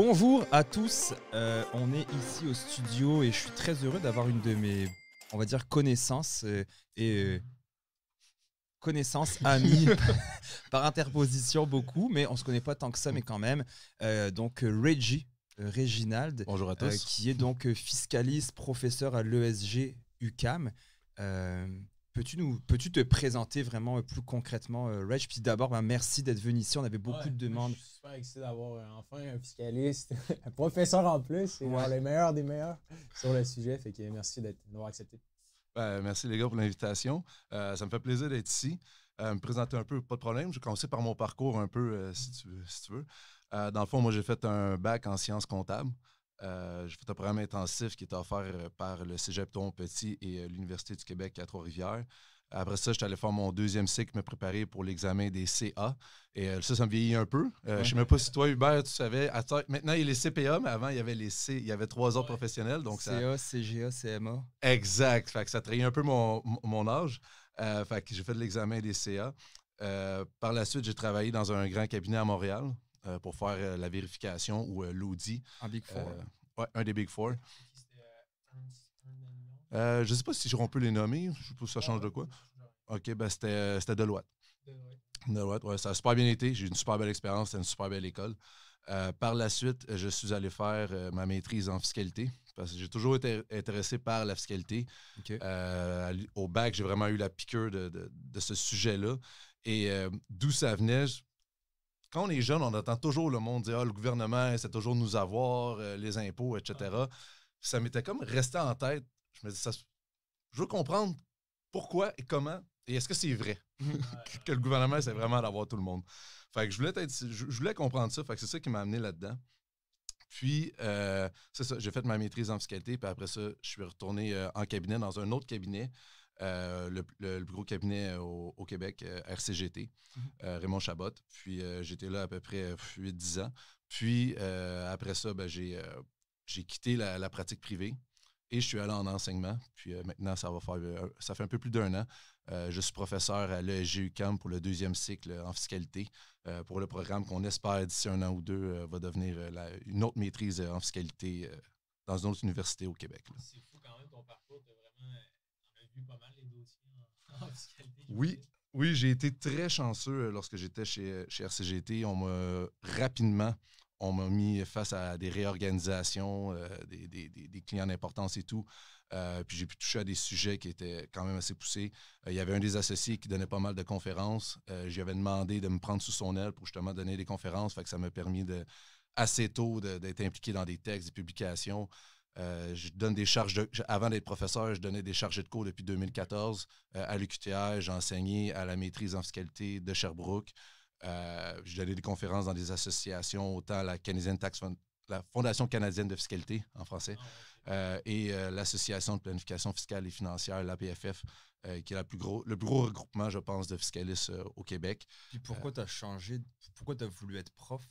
Bonjour à tous, euh, on est ici au studio et je suis très heureux d'avoir une de mes, on va dire, connaissances euh, et euh, connaissances, amis, par interposition beaucoup, mais on se connaît pas tant que ça, mais quand même. donc Reggie, Reginald, qui est donc fiscaliste, professeur à l'ESG UCAM. Peux-tu te présenter vraiment euh, plus concrètement, Rach? Euh, Puis d'abord, ben, merci d'être venu ici. On avait beaucoup de demandes. Je suis super excité d'avoir euh, enfin un fiscaliste, un professeur en plus, et les meilleurs des meilleurs sur le sujet. Fait que merci d'avoir accepté. Ben, merci les gars pour l'invitation. ça me fait plaisir d'être ici. me présenter un peu, pas de problème. Je vais commencer par mon parcours un peu, si tu veux. dans le fond, moi, j'ai fait un bac en sciences comptables. Euh, je fait un programme intensif qui était offert euh, par le Cégep Ton Petit et euh, l'Université du Québec à Trois-Rivières. Après ça, j'étais allé faire mon deuxième cycle, me préparer pour l'examen des CA. Et ça, ça me vieillit un peu. Je ne sais même pas si toi, Hubert, tu savais. maintenant, il y a les CPA, mais avant, il y avait les C. Il y avait trois autres professionnels. Donc CA, CGA, CMA. Exact. Fait que ça trahit un peu mon, mon âge. fait que j'ai fait de l'examen des CA. par la suite, j'ai travaillé dans un grand cabinet à Montréal euh, pour faire euh, la vérification ou euh, l'audit. Un un des Big Four. je ne sais pas si on peut les nommer, je sais ça change de quoi. OK, ben c'était, Deloitte. Deloitte. ouais, ça a super bien été. J'ai eu une super belle expérience, c'était une super belle école. par la suite, je suis allé faire ma maîtrise en fiscalité parce que j'ai toujours été intéressé par la fiscalité. au bac, j'ai vraiment eu la piqûre de, ce sujet-là. Et d'où ça venait, quand on est jeune, on entend toujours le monde dire ah, le gouvernement c'est toujours nous avoir, euh, les impôts, etc. Ah. Ça m'était comme resté en tête. Je me dis ça, je veux comprendre pourquoi et comment et est-ce que c'est vrai que le gouvernement essaie vraiment d'avoir tout le monde. Fait que je voulais je, comprendre ça. Fait c'est ça qui m'a amené là-dedans. Puis, euh, c'est ça, j'ai fait ma maîtrise en fiscalité, puis après ça, je suis retourné euh, en cabinet, dans un autre cabinet, euh, le, plus gros cabinet euh, au, Québec, euh, RCGT, mhm. Raymond Chabot. Puis j'étais là à peu près 8-10 ans. Puis après ça, ben, j'ai quitté la, pratique privée et je suis allé en enseignement. Puis maintenant, ça va faire ça fait un peu plus d'un an. je suis professeur à l'ESG-UCAM pour le deuxième cycle en fiscalité pour le programme qu'on espère d'ici un an ou deux va devenir une autre maîtrise en fiscalité dans une autre université au Québec pas mal dossiers Oui. Oui, j'ai été très chanceux euh, lorsque j'étais chez, chez RCGT. On m'a rapidement on m'a mis face à des réorganisations, euh, des, des, clients d'importance et tout. Euh, puis j'ai pu toucher à des sujets qui étaient quand même assez poussés. il y avait un des associés qui donnait pas mal de conférences. J'avais demandé de me prendre sous son aile pour justement donner des conférences. Fait que ça m'a permis de, assez tôt d'être impliqué dans des textes, des publications. Euh, je donne des charges avant d'être professeur, je donnais des charges de cours depuis 2014 euh, à l'UQTA. J'ai enseigné à la maîtrise en fiscalité de Sherbrooke. Euh, je donnais des conférences dans des associations, autant la la Fondation canadienne de fiscalité en français ah, euh, et l'Association de planification fiscale et financière, l'APFF, qui est la plus gros, le plus gros regroupement, je pense, de fiscalistes au Québec. Puis pourquoi tu as changé, pourquoi tu as voulu être prof?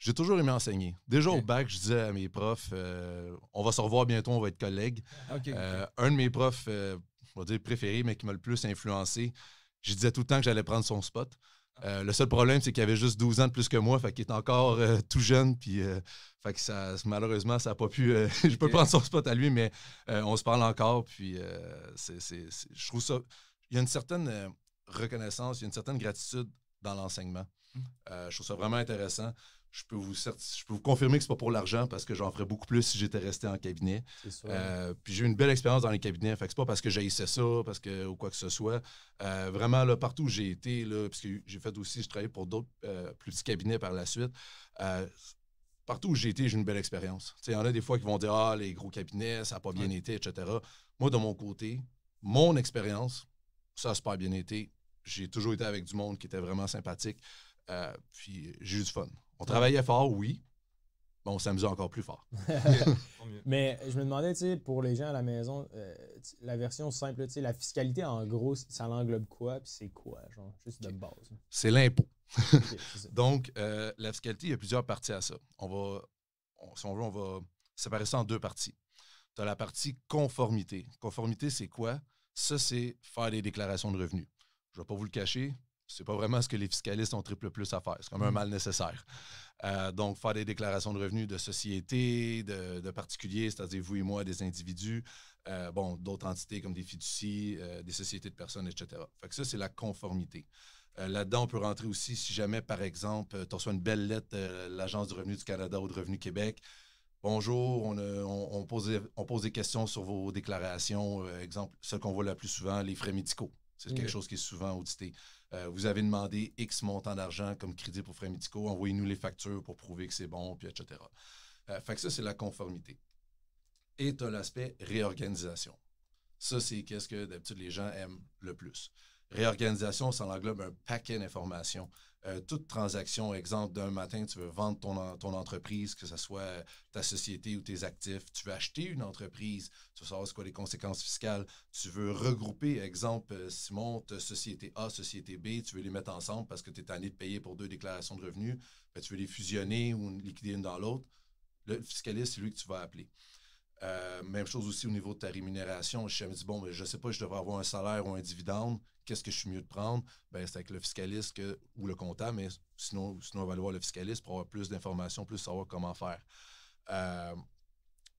J'ai toujours aimé enseigner. Déjà au bac, je disais à mes profs, euh, on va se revoir bientôt, on va être collègues. Ah, euh, un de mes profs, euh, on va dire préféré, mais qui m'a le plus influencé, je disais tout le temps que j'allais prendre son spot. Ah. le seul problème, c'est qu'il avait juste 12 ans de plus que moi, fait qu'il est encore tout jeune, puis fait que malheureusement, ça n'a pas pu. je peux prendre son spot à lui, mais on se parle encore, puis c'est, je trouve ça. Il y a une certaine reconnaissance, il y a une certaine gratitude dans l'enseignement. Mmh. je trouve ça vraiment intéressant je peux vous, je peux vous confirmer que c'est pas pour l'argent parce que j'en ferais beaucoup plus si j'étais resté en cabinet. Euh, puis j'ai eu une belle expérience dans les cabinets. Fait que c'est pas parce que j'haïssais ça, parce que ou quoi que ce soit. Euh, vraiment, là, partout où j'ai été, là, parce j'ai fait aussi, je travaillais pour d'autres euh, plus petits cabinets par la suite. partout où j'ai été, j'ai une belle expérience. Il y en a des fois qui vont dire Ah, les gros cabinets, ça n'a pas bien été, etc. Moi, de mon côté, mon expérience, ça n'a pas bien été. J'ai toujours été avec du monde qui était vraiment sympathique. puis j'ai eu du fun. On travaillait fort, oui, mais on s'amusait encore plus fort. mais je me demandais, tu sais, pour les gens à la maison, euh, la version simple, tu sais, la fiscalité, en gros, ça l'englobe quoi, puis c'est quoi, genre, juste de base? C'est l'impôt. Donc, euh, la fiscalité, il y a plusieurs parties à ça. On va, si on veut, on va séparer ça en deux parties. Tu as la partie conformité. Conformité, c'est quoi? Ça, c'est faire des déclarations de revenus. Je ne vais pas vous le cacher, c'est pas vraiment ce que les fiscalistes ont triple plus à faire. C'est comme un mm. mal nécessaire. Euh, donc, faire des déclarations de revenus de sociétés, de, particuliers, c'est-à-dire vous et moi, des individus, euh, bon, d'autres entités comme des fiducies, euh, des sociétés de personnes, etc. que ça, c'est la conformité. Là-dedans, on peut rentrer aussi si jamais, par exemple, tu reçois une belle lettre de l'Agence du revenu du Canada ou de Revenu Québec. Bonjour, on, on, pose des, questions sur vos déclarations. exemple, ce qu'on voit le plus souvent, les frais médicaux. C'est quelque chose qui est souvent audité. Euh, vous avez demandé X montant d'argent comme crédit pour frais médicaux, envoyez-nous les factures pour prouver que c'est bon, puis etc. Euh, fait que ça, c'est la conformité. Et tu as l'aspect réorganisation. Ça, c'est qu'est-ce que d'habitude les gens aiment le plus. Réorganisation, ça englobe un paquet d'informations. Euh, toute transaction, exemple, d'un matin, tu veux vendre ton, ton entreprise, que ce soit euh, ta société ou tes actifs, tu veux acheter une entreprise, tu veux savoir ce quoi les conséquences fiscales, tu veux regrouper, exemple, euh, Simon, société A, société B, tu veux les mettre ensemble parce que tu es tanné de payer pour deux déclarations de revenus, ben, tu veux les fusionner ou liquider une dans l'autre. Le fiscaliste, c'est lui que tu vas appeler. même chose aussi au niveau de ta rémunération. je me dis, Bon, ben, je ne sais pas, je devrais avoir un salaire ou un dividende qu'est-ce que je suis mieux de prendre? Ben, c'est avec le fiscaliste ou le comptable, mais sinon, sinon, on va voir le fiscaliste pour avoir plus d'informations, plus savoir comment faire. Euh,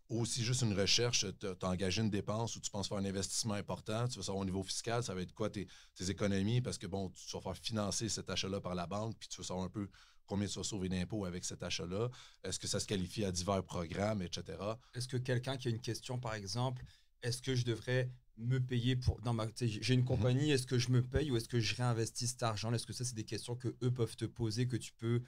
aussi, juste une recherche, tu as engagé une dépense ou tu penses faire un investissement important, tu vas savoir au niveau fiscal, ça va être quoi tes, économies, parce que bon, tu vas faire financer cet achat-là par la banque, puis tu vas savoir un peu combien tu vas sauver d'impôts avec cet achat-là, est-ce que ça se qualifie à divers programmes, etc. Est-ce que quelqu'un qui a une question, par exemple, est-ce que je devrais me payer pour dans ma j'ai une mhm. compagnie est-ce que je me paye ou est-ce que je réinvestis cet argent est-ce que ça c'est des questions que eux peuvent te poser que tu peux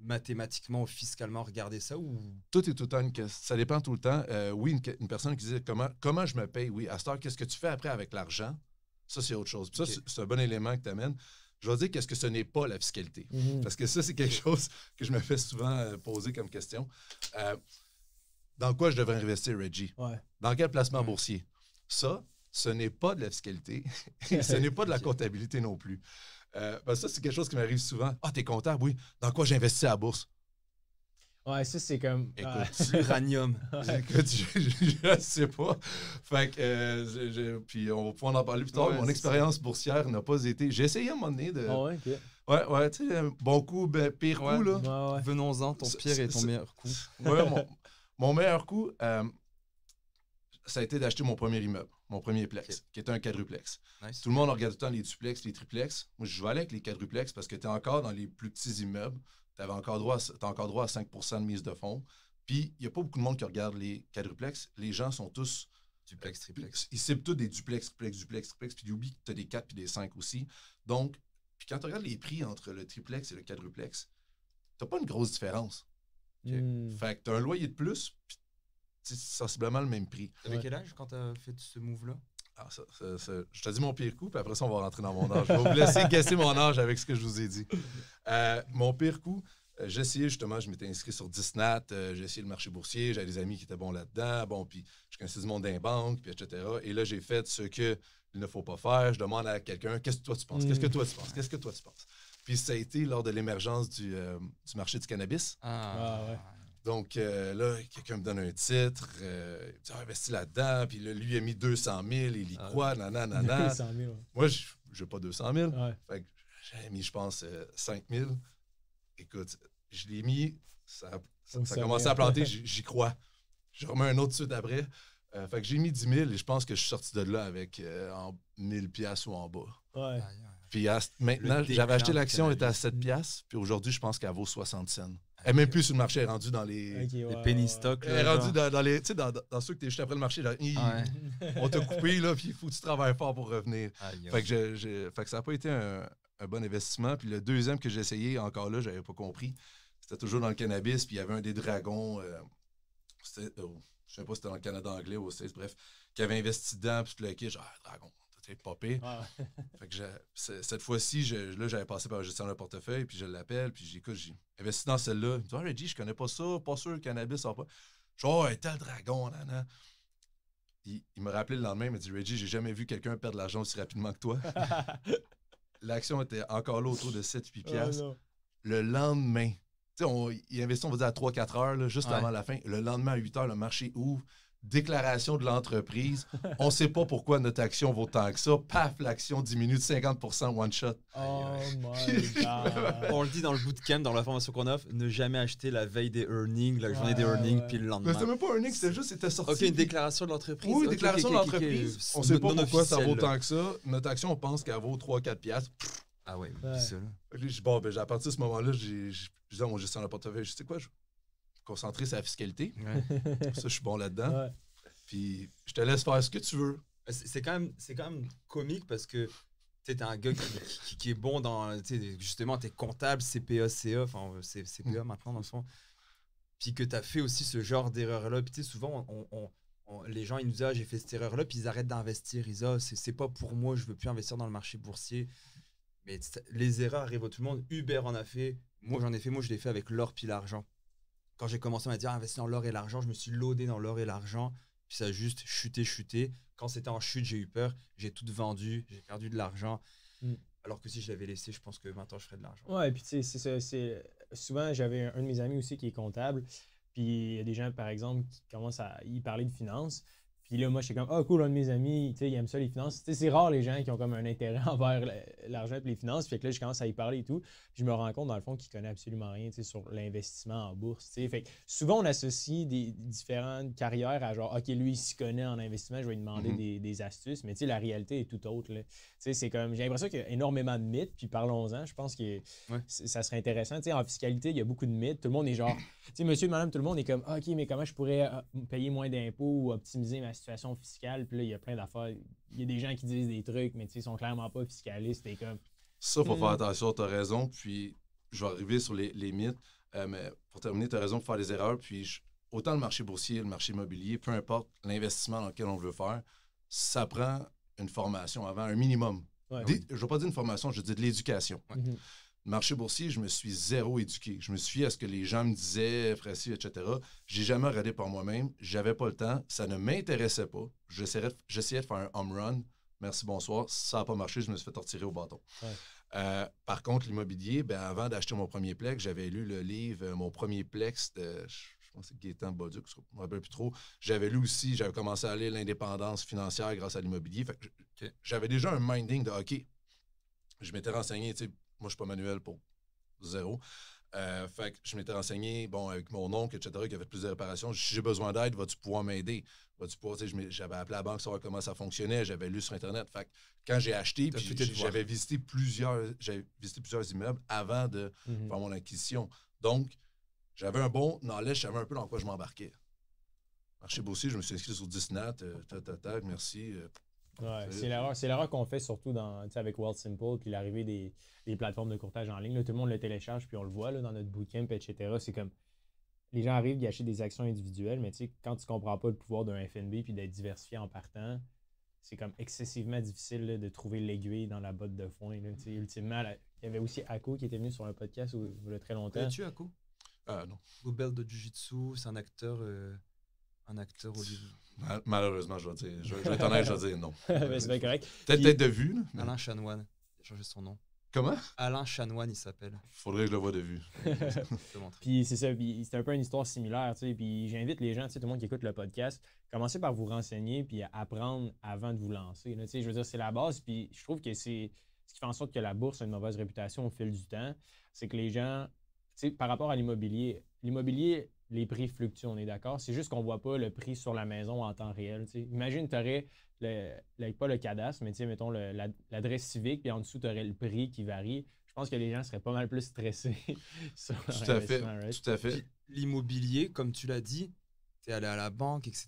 mathématiquement fiscalement regarder ça ou tout est tout le temps une question ça dépend tout le temps euh, oui une, personne qui disait comment comment je me paye oui à ce qu'est-ce que tu fais après avec l'argent ça c'est autre chose ça c'est un bon élément que tu amènes je vais dire qu'est-ce que ce n'est pas la fiscalité mhm. parce que ça c'est quelque chose que je me fais souvent euh, poser comme question euh, dans quoi je devrais investir Reggie dans quel placement mhm. boursier ça, ce n'est pas de la fiscalité et ce n'est pas de la comptabilité non plus. Euh, ça, c'est quelque chose qui m'arrive souvent. Ah, t'es comptable, oui. Dans quoi j'investis à la bourse? Ouais, ça, c'est comme. Écoute, uranium. Écoute, je, ne sais pas. Fait que, euh, puis on va pouvoir en parler plus tard. Mon expérience boursière n'a pas été. J'ai essayé à un moment donné de. Oh, ouais, Ouais, tu sais, bon coup, ben, pire coup, là. Venons-en, ton pire et ton meilleur coup. ouais, mon, meilleur coup, euh, ça a été d'acheter mon premier immeuble mon premier plex, qui était un quadruplex. Tout le monde regarde tout temps les duplex, les triplex. Moi, je jouais avec les quadruplex parce que tu es encore dans les plus petits immeubles. Tu as encore droit à 5 de mise de fonds. Puis, il n'y a pas beaucoup de monde qui regarde les quadruplex. Les gens sont tous. Duplex, euh, triplex. ils ciblent tous des duplex, triplex, duplex, triplex. Puis, ils oublient que tu as des 4 puis des 5 aussi. Donc, puis quand tu regardes les prix entre le triplex et le quadruplex, tu pas une grosse différence. Hmm. Fait que tu as un loyer de plus, sensiblement le même prix. T'avais quel âge quand t'as fait ce move-là? Ah, je te dis mon pire coup, puis après ça, on va rentrer dans mon âge. Je vais vous laisser casser mon âge avec ce que je vous ai dit. Euh, mon pire coup, euh, j'ai essayé justement, je m'étais inscrit sur Disnat, euh, j'ai essayé le marché boursier, j'avais des amis qui étaient bons là-dedans, bon, puis je connaissais du monde d'un banque, puis etc. Et là, j'ai fait ce qu'il ne faut pas faire. Je demande à quelqu'un, qu'est-ce que toi tu penses? Qu'est-ce que toi tu penses? Mm. Qu'est-ce que toi tu penses? Puis ça a été lors de l'émergence du, marché du cannabis. ah, ah ouais. Donc euh, là, quelqu'un me donne un titre, euh, il me dit ah, investis là-dedans, puis là, lui a mis 200 000, il y Quoi? Ah. croit, nanana. Moi, je n'ai pas 200 000. Fait que j'ai mis, je pense, 5 euh, 000. Écoute, je l'ai mis, ça, a commencé à planter, j'y crois. Je remets un autre suite après. fait que j'ai mis 10 000 et je pense que je suis sorti de là avec 1 1000 piastres ou en bas. Ouais. Puis maintenant, j'avais acheté l'action, elle était à 7 piastres. puis aujourd'hui, je pense qu'elle vaut 60 cents. Elle même plus sur le marché, elle est rendue dans les. penny stocks. Elle est rendue dans, les. Tu sais, dans, ceux que t'es juste après le marché, on t'a coupé, là, puis il faut que tu travailles fort pour revenir. fait, que je, fait, que ça n'a pas été un, bon investissement. Puis le deuxième que j'ai essayé, encore là, je n'avais pas compris. C'était toujours dans le cannabis, puis il y avait un des dragons. Euh, oh, je ne sais pas si c'était dans le Canada anglais ou au bref, qui avait investi dedans, puis le kit, genre, ah, dragon, c'est popé. cette fois-ci, là, j'avais passé par le gestion de portefeuille, puis je l'appelle, puis j'écoute, j'ai investi dans celle-là. Il dit, ah, Reggie, je connais pas ça, pas sûr, le cannabis, ou pas. Je dis, oh, tel dragon, nana. Il, me rappelait le lendemain, il m'a dit, Reggie, j'ai jamais vu quelqu'un perdre de l'argent aussi rapidement que toi. L'action était encore là autour de 7-8 ah, piastres. le lendemain, il investit, on va dire, à 3-4 heures, juste avant la fin. Le lendemain, à 8 heures, le marché ouvre déclaration de l'entreprise. On ne sait pas pourquoi notre action vaut tant que ça. Paf, l'action diminue de 50 one shot. Oh my God. On le dit dans le bootcamp, dans la formation qu'on offre, ne jamais acheter la veille des earnings, la journée des earnings, puis le lendemain. Mais c'était même pas earnings, c'était juste, c'était sorti. OK, une déclaration de l'entreprise. Oui, une déclaration de l'entreprise. on ne sait pas pourquoi ça vaut tant que ça. Notre action, on pense qu'elle vaut 3-4 piastres. Ah oui, ouais. ça. Bon, ben, à partir de ce moment-là, j'ai, j'ai, j'ai dit à mon de portefeuille, je sais quoi, concentrer sa fiscalité. Ça, je suis bon là-dedans. Puis je te laisse faire ce que tu veux. Euh, c'est quand, même, quand même comique parce que tu es un gars qui, est bon dans. Justement, tu es comptable, CPA, CA, enfin euh, CPA mm. maintenant dans le fond. Puis que tu as fait aussi ce genre d'erreur-là. Puis souvent, on, les gens, ils nous disent ah, j'ai fait cette erreur-là, puis ils arrêtent d'investir. Ils disent ah, c'est pas pour moi, je veux plus investir dans le marché boursier. Mais les erreurs arrivent à tout le monde. Uber en a fait. Moi, j'en ai fait. Moi, je l'ai fait avec l'or puis l'argent quand j'ai commencé à me dire investir ah, dans l'or et l'argent, je me suis loadé dans l'or et l'argent. Puis ça a juste chuté, chuté. Quand c'était en chute, j'ai eu peur. J'ai tout vendu. J'ai perdu de l'argent. Mm. Alors que si je l'avais laissé, je pense que maintenant je ferais de l'argent. Ouais, et puis tu sais, c'est Souvent, j'avais un, un de mes amis aussi qui est comptable. Puis il y a des gens, par exemple, qui commencent à y parler de finances. Puis là, moi, je suis comme, oh, cool, un de mes amis, tu sais, il aime ça, les finances. Tu sais, c'est rare les gens qui ont comme un intérêt envers l'argent et les finances. Fait que là, je commence à y parler et tout. je me rends compte, dans le fond, qu'il connaît absolument rien, tu sais, sur l'investissement en bourse, tu sais. Fait que souvent, on associe des différentes carrières à genre, OK, lui, il s'y connaît en investissement, je vais lui demander mhm. des, des, astuces. Mais tu sais, la réalité est tout autre, là c'est comme, j'ai l'impression qu'il y a énormément de mythes, puis parlons-en. Je pense que ça serait intéressant. Tu en fiscalité, il y a beaucoup de mythes. Tout le monde est genre, tu sais, monsieur, madame, tout le monde est comme, OK, mais comment je pourrais euh, payer moins d'impôts ou optimiser ma situation fiscale? Puis là, il y a plein d'affaires. Il y a des gens qui disent des trucs, mais tu sais, ils sont clairement pas fiscalistes. Et comme. Ça, faut hmm. faire attention, tu as raison. Puis, je vais arriver sur les, mythes. Euh, mais pour terminer, tu as raison de faire des erreurs. Puis, autant le marché boursier, le marché immobilier, peu importe l'investissement dans lequel on veut faire, ça prend une formation avant, un minimum. Je ne veux pas dire une formation, je dis de l'éducation. Mm-hmm. Marché boursier, je me suis zéro éduqué. Je me suis à ce que les gens me disaient, précis, etc. J'ai jamais regardé par moi-même. J'avais pas le temps. Ça ne m'intéressait pas. J'essayais de faire un home run. Merci, bonsoir. Ça n'a pas marché. Je me suis fait retirer au bâton. Euh, par contre, l'immobilier, ben, avant d'acheter mon premier plex, j'avais lu le livre euh, Mon premier plex qui que c'est Gaétan Bauduc, je ne me rappelle plus trop. J'avais lu aussi, j'avais commencé à lire l'indépendance financière grâce à l'immobilier. J'avais déjà un minding de ok ». Je m'étais renseigné, tu sais, moi je suis pas manuel pour zéro. Euh, fait je m'étais renseigné, bon, avec mon oncle, etc., qui avait fait plusieurs réparations. j'ai besoin d'aide, vas-tu pouvoir m'aider? j'avais appelé la banque savoir comment ça fonctionnait, j'avais lu sur Internet. quand j'ai acheté, j'avais visité plusieurs, j'avais visité plusieurs immeubles avant de mhm. faire mon acquisition. Donc, j'avais un bon knowledge, je savais un peu dans quoi je m'embarquais. Marché boursier, je me suis inscrit sur Disnat, tac, euh, tac, merci. Euh, c'est l'erreur, qu'on fait surtout dans, avec World Simple puis l'arrivée des, plateformes de courtage en ligne. tout le monde le télécharge puis on le voit là, dans notre bootcamp, etc. C'est comme les gens arrivent, d'acheter des actions individuelles, mais quand tu comprends pas le pouvoir d'un FNB puis d'être diversifié en partant, c'est comme excessivement difficile de trouver l'aiguille dans la botte de foin. ultimement, il y avait aussi Ako qui était venu sur un podcast où, y a très longtemps. tu ah de Jiu-Jitsu, c'est un acteur. Euh, un acteur au malheureusement, je vais dire. Je, vais t'en je vais dire non. c'est correct. Peut-être de vue. Alain Chanoine, a changé son nom. Comment Alain Chanoine, il s'appelle. Faudrait que je le voie de vue. puis c'est ça, c'est un peu une histoire similaire, tu Puis j'invite les gens, tu sais, tout le monde qui écoute le podcast, commencez par vous renseigner puis apprendre avant de vous lancer. je veux dire, c'est la base. Puis je trouve que c'est ce qui fait en sorte que la bourse a une mauvaise réputation au fil du temps, c'est que les gens par rapport à l'immobilier, l'immobilier, les prix fluctuent, on est d'accord. C'est juste qu'on ne voit pas le prix sur la maison en temps réel. Imagine, tu aurais, pas le cadastre, mais mettons l'adresse civique, puis en dessous, tu aurais le prix qui varie. Je pense que les gens seraient pas mal plus stressés sur fait, Tout à fait. L'immobilier, comme tu l'as dit, tu es allé à la banque, etc.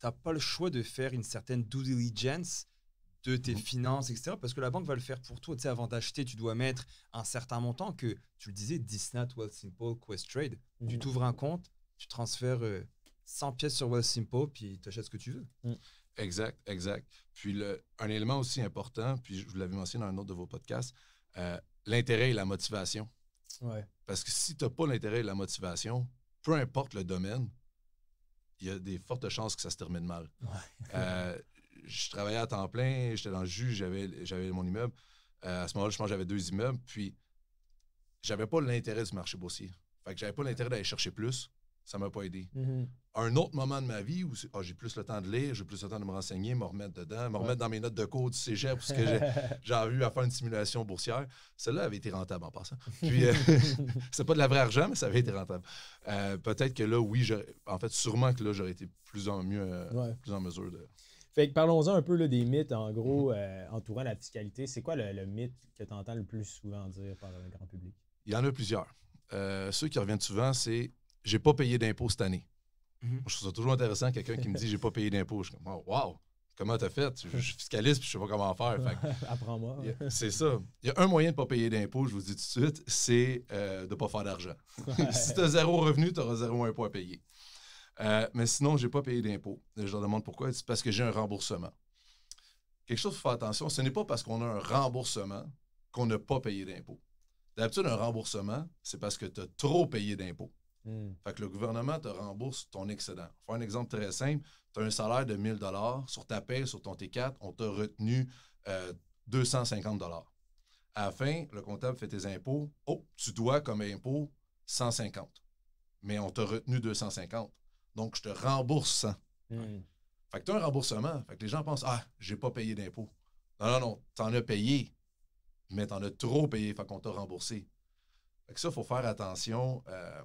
Tu n'as pas le choix de faire une certaine due diligence de tes finances, etc. Parce que la banque va le faire pour toi. Tu sais, avant d'acheter, tu dois mettre un certain montant que, tu le disais, Disney, well Simple, Quest Trade. Mm-hmm. Tu t'ouvres un compte, tu transfères 100 euh, pièces sur well Simple, puis tu achètes ce que tu veux. Mm. Exact, exact. Puis le, un élément aussi important, puis je vous l'avais mentionné dans un autre de vos podcasts, euh, l'intérêt et la motivation. Parce que si tu n'as pas l'intérêt et la motivation, peu importe le domaine, il y a des fortes chances que ça se termine mal. Ouais. Euh, je travaillais à temps plein, j'étais dans le jus, j'avais, mon immeuble. Euh, à ce moment-là, je pense que j'avais deux immeubles. Puis, j'avais pas l'intérêt du marché boursier. Fait que j'avais pas l'intérêt d'aller chercher plus. Ça m'a pas aidé. Mm-hmm. Un autre moment de ma vie où ah, j'ai plus le temps de lire, j'ai plus le temps de me renseigner, me remettre dedans, me remettre dans mes notes de cours du cégep parce que j'ai, j'ai envie à faire une simulation boursière. Celle-là avait été rentable en passant. Puis, euh, c'est pas de la vraie argent, mais ça avait été rentable. Euh, peut-être que là, oui, en fait, sûrement que là, j'aurais été plus en, mieux, plus en mesure de. Fait que parlons-en un peu là, des mythes, en gros, mm-hmm. euh, entourant la fiscalité. C'est quoi le, mythe que tu entends le plus souvent dire par le grand public? Il y en a plusieurs. Euh, ceux qui reviennent souvent, c'est j'ai pas payé d'impôts cette année. Mm-hmm. Je trouve ça toujours intéressant, quelqu'un qui me dit j'ai pas payé d'impôt ». Je suis comme, oh, wow, comment t'as fait? Je, suis fiscaliste et je sais pas comment faire. Apprends-moi. C'est ça. Il y a un moyen de pas payer d'impôts, je vous dis tout de suite, c'est euh, de pas faire d'argent. si tu as zéro revenu, tu auras zéro impôt à payer. Euh, mais sinon, je n'ai pas payé d'impôts. Je leur demande pourquoi. C'est parce que j'ai un remboursement. Quelque chose, il faut faire attention. Ce n'est pas parce qu'on a un remboursement qu'on n'a pas payé d'impôts. D'habitude, un remboursement, c'est parce que tu as trop payé d'impôts. Hmm. Fait que le gouvernement te rembourse ton excédent. Faire un exemple très simple, tu as un salaire de 1000 sur ta paie, sur ton T4, on t'a retenu 250 euh, À la fin, le comptable fait tes impôts. Oh, tu dois comme impôt 150, mais on t'a retenu 250. Donc, je te rembourse 100. Hmm. Fait que tu as un remboursement. Fait que les gens pensent Ah, j'ai pas payé d'impôts. Non, non, non, t'en as payé, mais t'en as trop payé, fait qu'on t'a remboursé. Fait que ça, il faut faire attention euh,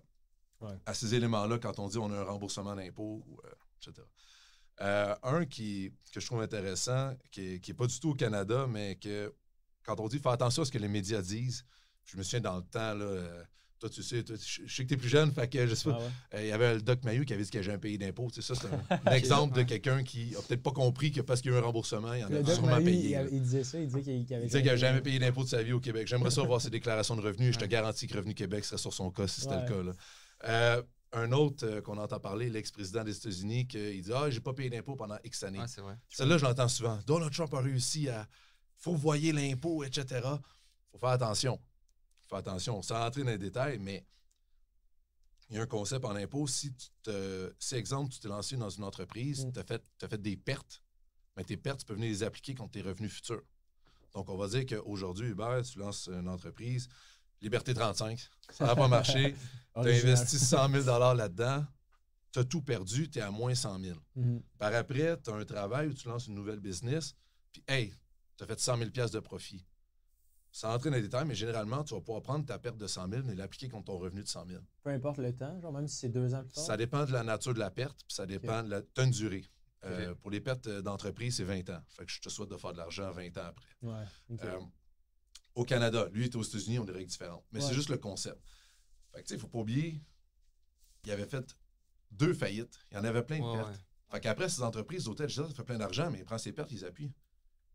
à ces éléments-là quand on dit on a un remboursement d'impôts, euh, etc. Euh, un qui, que je trouve intéressant, qui n'est est pas du tout au Canada, mais que quand on dit fais attention à ce que les médias disent, je me souviens dans le temps, là, toi, tu sais, je sais que tu es plus jeune, fait que ah euh, Il y avait le Doc Mayou qui avait dit qu'il j'ai un pays d'impôts. ça, c'est un, exemple de quelqu'un qui a peut-être pas compris que parce qu'il y a eu un remboursement, il en a Doc sûrement payé. Il, il, disait ça, il disait qu'il avait. jamais payé d'impôt de sa vie au Québec. J'aimerais ça voir ses déclarations de revenus je te garantis que Revenu Québec serait sur son cas si c'était le cas. Euh, un autre euh, qu'on entend parler, l'ex-président des États-Unis, qui dit Ah, j'ai pas payé d'impôt pendant X années. Ah, Celle-là, je l'entends souvent. Donald Trump a réussi à fourvoyer l'impôt, etc. faut faire attention fais attention, sans entrer dans les détails, mais il y a un concept en impôt. Si, tu te, exemple, tu t'es lancé dans une entreprise, mm. tu as fait, fait des pertes, mais tes pertes, tu peux venir les appliquer contre tes revenus futurs. Donc, on va dire qu'aujourd'hui, Hubert, tu lances une entreprise, Liberté 35, ça n'a pas marché, tu as investi 100 000 là-dedans, tu as tout perdu, tu es à moins 100 000. Mm-hmm. Par après, tu as un travail où tu lances une nouvelle business, puis hey, tu as fait 100 000 de profit. Ça entraîne dans les mais généralement, tu vas pouvoir prendre ta perte de 100 000 et l'appliquer contre ton revenu de 100 000. Peu importe le temps, genre même si c'est deux ans plus tard. Ça dépend de la nature de la perte, puis ça dépend de la. durée. Euh, pour les pertes euh, d'entreprise, c'est 20 ans. Fait que je te souhaite de faire de l'argent 20 ans après. Ouais, euh, au Canada, lui, il aux États-Unis, on a des règles différentes. Mais c'est juste le concept. Fait que, tu sais, il faut pas oublier, il avait fait deux faillites. Il y en avait plein de pertes. Fait qu'après, ces entreprises, d'hôtels, ils fait plein d'argent, mais il prend ses pertes, ils appuient.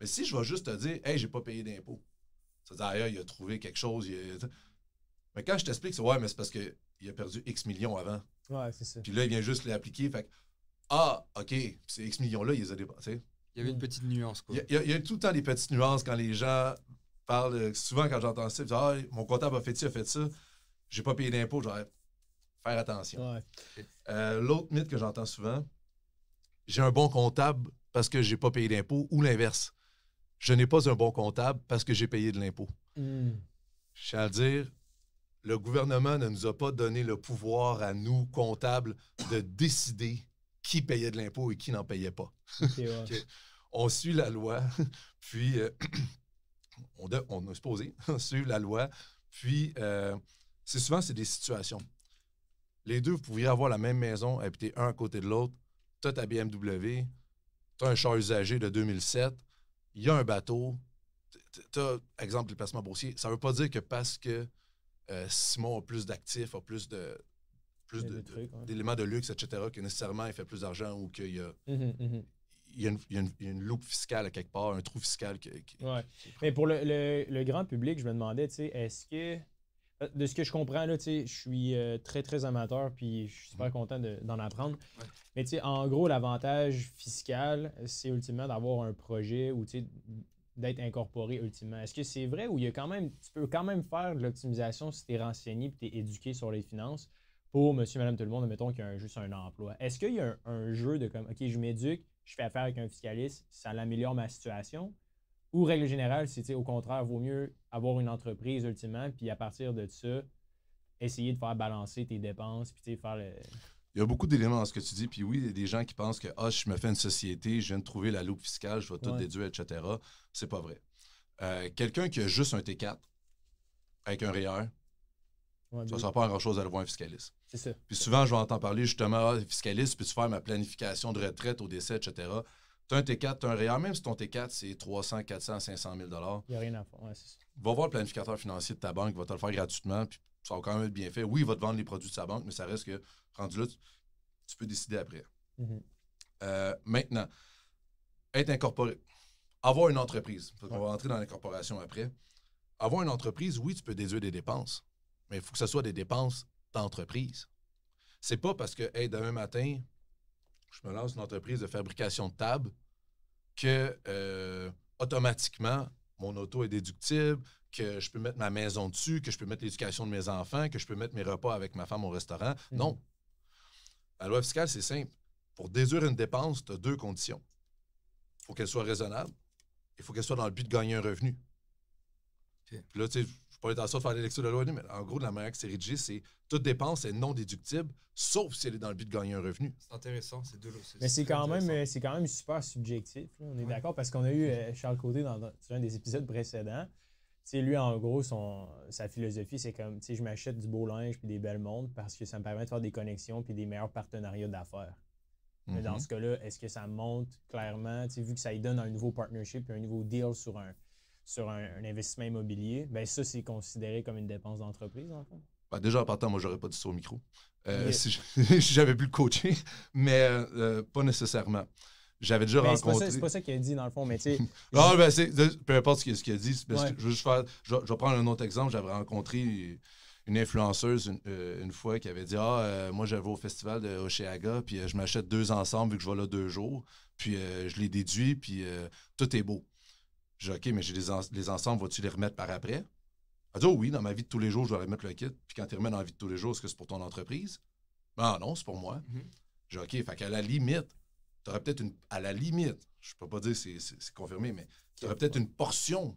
Mais si je vais juste te dire, hey, j'ai pas payé d'impôts, ça dire, il a trouvé quelque chose. Mais quand je t'explique, c'est ouais, mais c'est parce qu'il a perdu X millions avant. c'est ça. Puis là, il vient juste l'appliquer. Fait ah, OK, ces X millions-là, il les a dépassés. Il y avait une petite nuance, quoi. Il y, a, tout le temps des petites nuances quand les gens parlent. Souvent, quand j'entends ça, ah, mon comptable a fait ça, a fait ça. J'ai pas payé d'impôts. Genre, faire attention. Euh, l'autre mythe que j'entends souvent, j'ai un bon comptable parce que j'ai pas payé d'impôts ou l'inverse je n'ai pas un bon comptable parce que j'ai payé de l'impôt. C'est hmm. Je à dire, le gouvernement ne nous a pas donné le pouvoir à nous, comptables, de décider qui payait de l'impôt et qui n'en payait pas. On suit la loi, puis on, de, on, est supposé suivre la loi, puis c'est souvent c'est des situations. Les deux, vous pourriez avoir la même maison, habiter un à côté de l'autre, toi ta BMW, tu un char usagé de 2007, il y a un bateau, tu as, exemple, le placement boursier, ça ne veut pas dire que parce que euh, Simon a plus d'actifs, a plus de plus d'éléments de, luxe, etc., que nécessairement il fait plus d'argent ou qu'il y a, Il y, a une, loupe fiscale à quelque part, un trou fiscal. Qui, Mais pour le, grand public, je me demandais, tu sais est-ce que euh, de ce que je comprends, là, je suis euh, très, très amateur, puis je suis super mhm. content d'en apprendre. Mais en gros, l'avantage fiscal, c'est ultimement d'avoir un projet ou d'être incorporé ultimement. Est-ce que c'est vrai ou il y a quand même, tu peux quand même faire de l'optimisation si tu es renseigné et tu es éduqué sur les finances pour monsieur, madame, tout le monde, mettons qu'il y a juste un emploi. Est-ce qu'il y a un, jeu de comme, OK, je m'éduque, je fais affaire avec un fiscaliste, ça l'améliore ma situation? Ou règle générale, c'est au contraire, vaut mieux avoir une entreprise ultimement, puis à partir de ça, essayer de faire balancer tes dépenses, puis faire Il y a beaucoup d'éléments dans ce que tu dis. Puis oui, il y a des gens qui pensent que oh je me fais une société, je viens de trouver la loupe fiscale, je vais tout déduire, etc. C'est pas vrai. Euh, quelqu'un qui a juste un T4 avec un REER, ça ne ben sera pas grand-chose d'aller voir un fiscaliste. C'est ça. Puis souvent, je vais entendre parler justement, ah, fiscaliste, puis tu faire ma planification de retraite au décès, etc. Tu un T4, tu un REER, même si ton T4, c'est 300, 400, 500 000 Il n'y a rien à faire. Ouais, va voir le planificateur financier de ta banque, il va te le faire gratuitement, puis ça va quand même être bien fait. Oui, il va te vendre les produits de sa banque, mais ça reste que, rendu là, tu, peux décider après. Mm-hmm. Euh, maintenant, être incorporé, avoir une entreprise, parce va rentrer dans l'incorporation après. Avoir une entreprise, oui, tu peux déduire des dépenses, mais il faut que ce soit des dépenses d'entreprise. C'est pas parce que, hey, demain matin, je me lance une entreprise de fabrication de tables, que euh, automatiquement, mon auto est déductible, que je peux mettre ma maison dessus, que je peux mettre l'éducation de mes enfants, que je peux mettre mes repas avec ma femme au restaurant. Mhm. Non. La loi fiscale, c'est simple. Pour déduire une dépense, tu as deux conditions. Il faut qu'elle soit raisonnable il faut qu'elle soit dans le but de gagner un revenu. Puis là, tu sais, je n'ai pas de faire l'élection de loi mais en gros, la manière que c'est rédigé, c'est toute dépense est non déductible, sauf si elle est dans le but de gagner un revenu. C'est intéressant, c'est de Mais c'est quand, même, c'est quand même super subjectif, on est d'accord, parce qu'on a eu euh, Charles Côté dans, un des épisodes précédents. c'est lui, en gros, son, sa philosophie, c'est comme, tu je m'achète du beau linge puis des belles montres parce que ça me permet de faire des connexions puis des meilleurs partenariats d'affaires. Mais dans mhm. ce cas-là, est-ce que ça monte clairement, vu que ça lui donne un nouveau partnership et un nouveau deal sur un, sur un, investissement immobilier, ben ça, c'est considéré comme une dépense d'entreprise, en fait? déjà, en partant, moi, j'aurais pas dit ça au micro euh, j'avais pu le coacher, mais euh, euh, pas nécessairement. J'avais déjà ben, rencontré. C'est pas ça, qu'il a dit, dans le fond, mais tu sais. Ben, peu importe ce qu'il a dit. je, vais prendre un autre exemple. J'avais rencontré une influenceuse une, fois qui avait dit Ah, moi, j'avais au festival de Oceaga, puis je m'achète deux ensembles vu que je vais là deux jours. Puis je les déduis, puis tout est beau. Je dis, OK, mais j'ai les, ensembles, vas-tu les remettre par après? Elle dit, oh oui, dans ma vie de tous les jours, je dois remettre le kit. Puis quand tu remets dans la vie de tous les jours, est-ce que c'est pour ton entreprise? Ah non, c'est pour moi. Mm-hmm. Je OK, fait qu'à la limite, tu aurais peut-être une. À la limite, je peux pas dire c'est confirmé, mais tu aurais peut-être une portion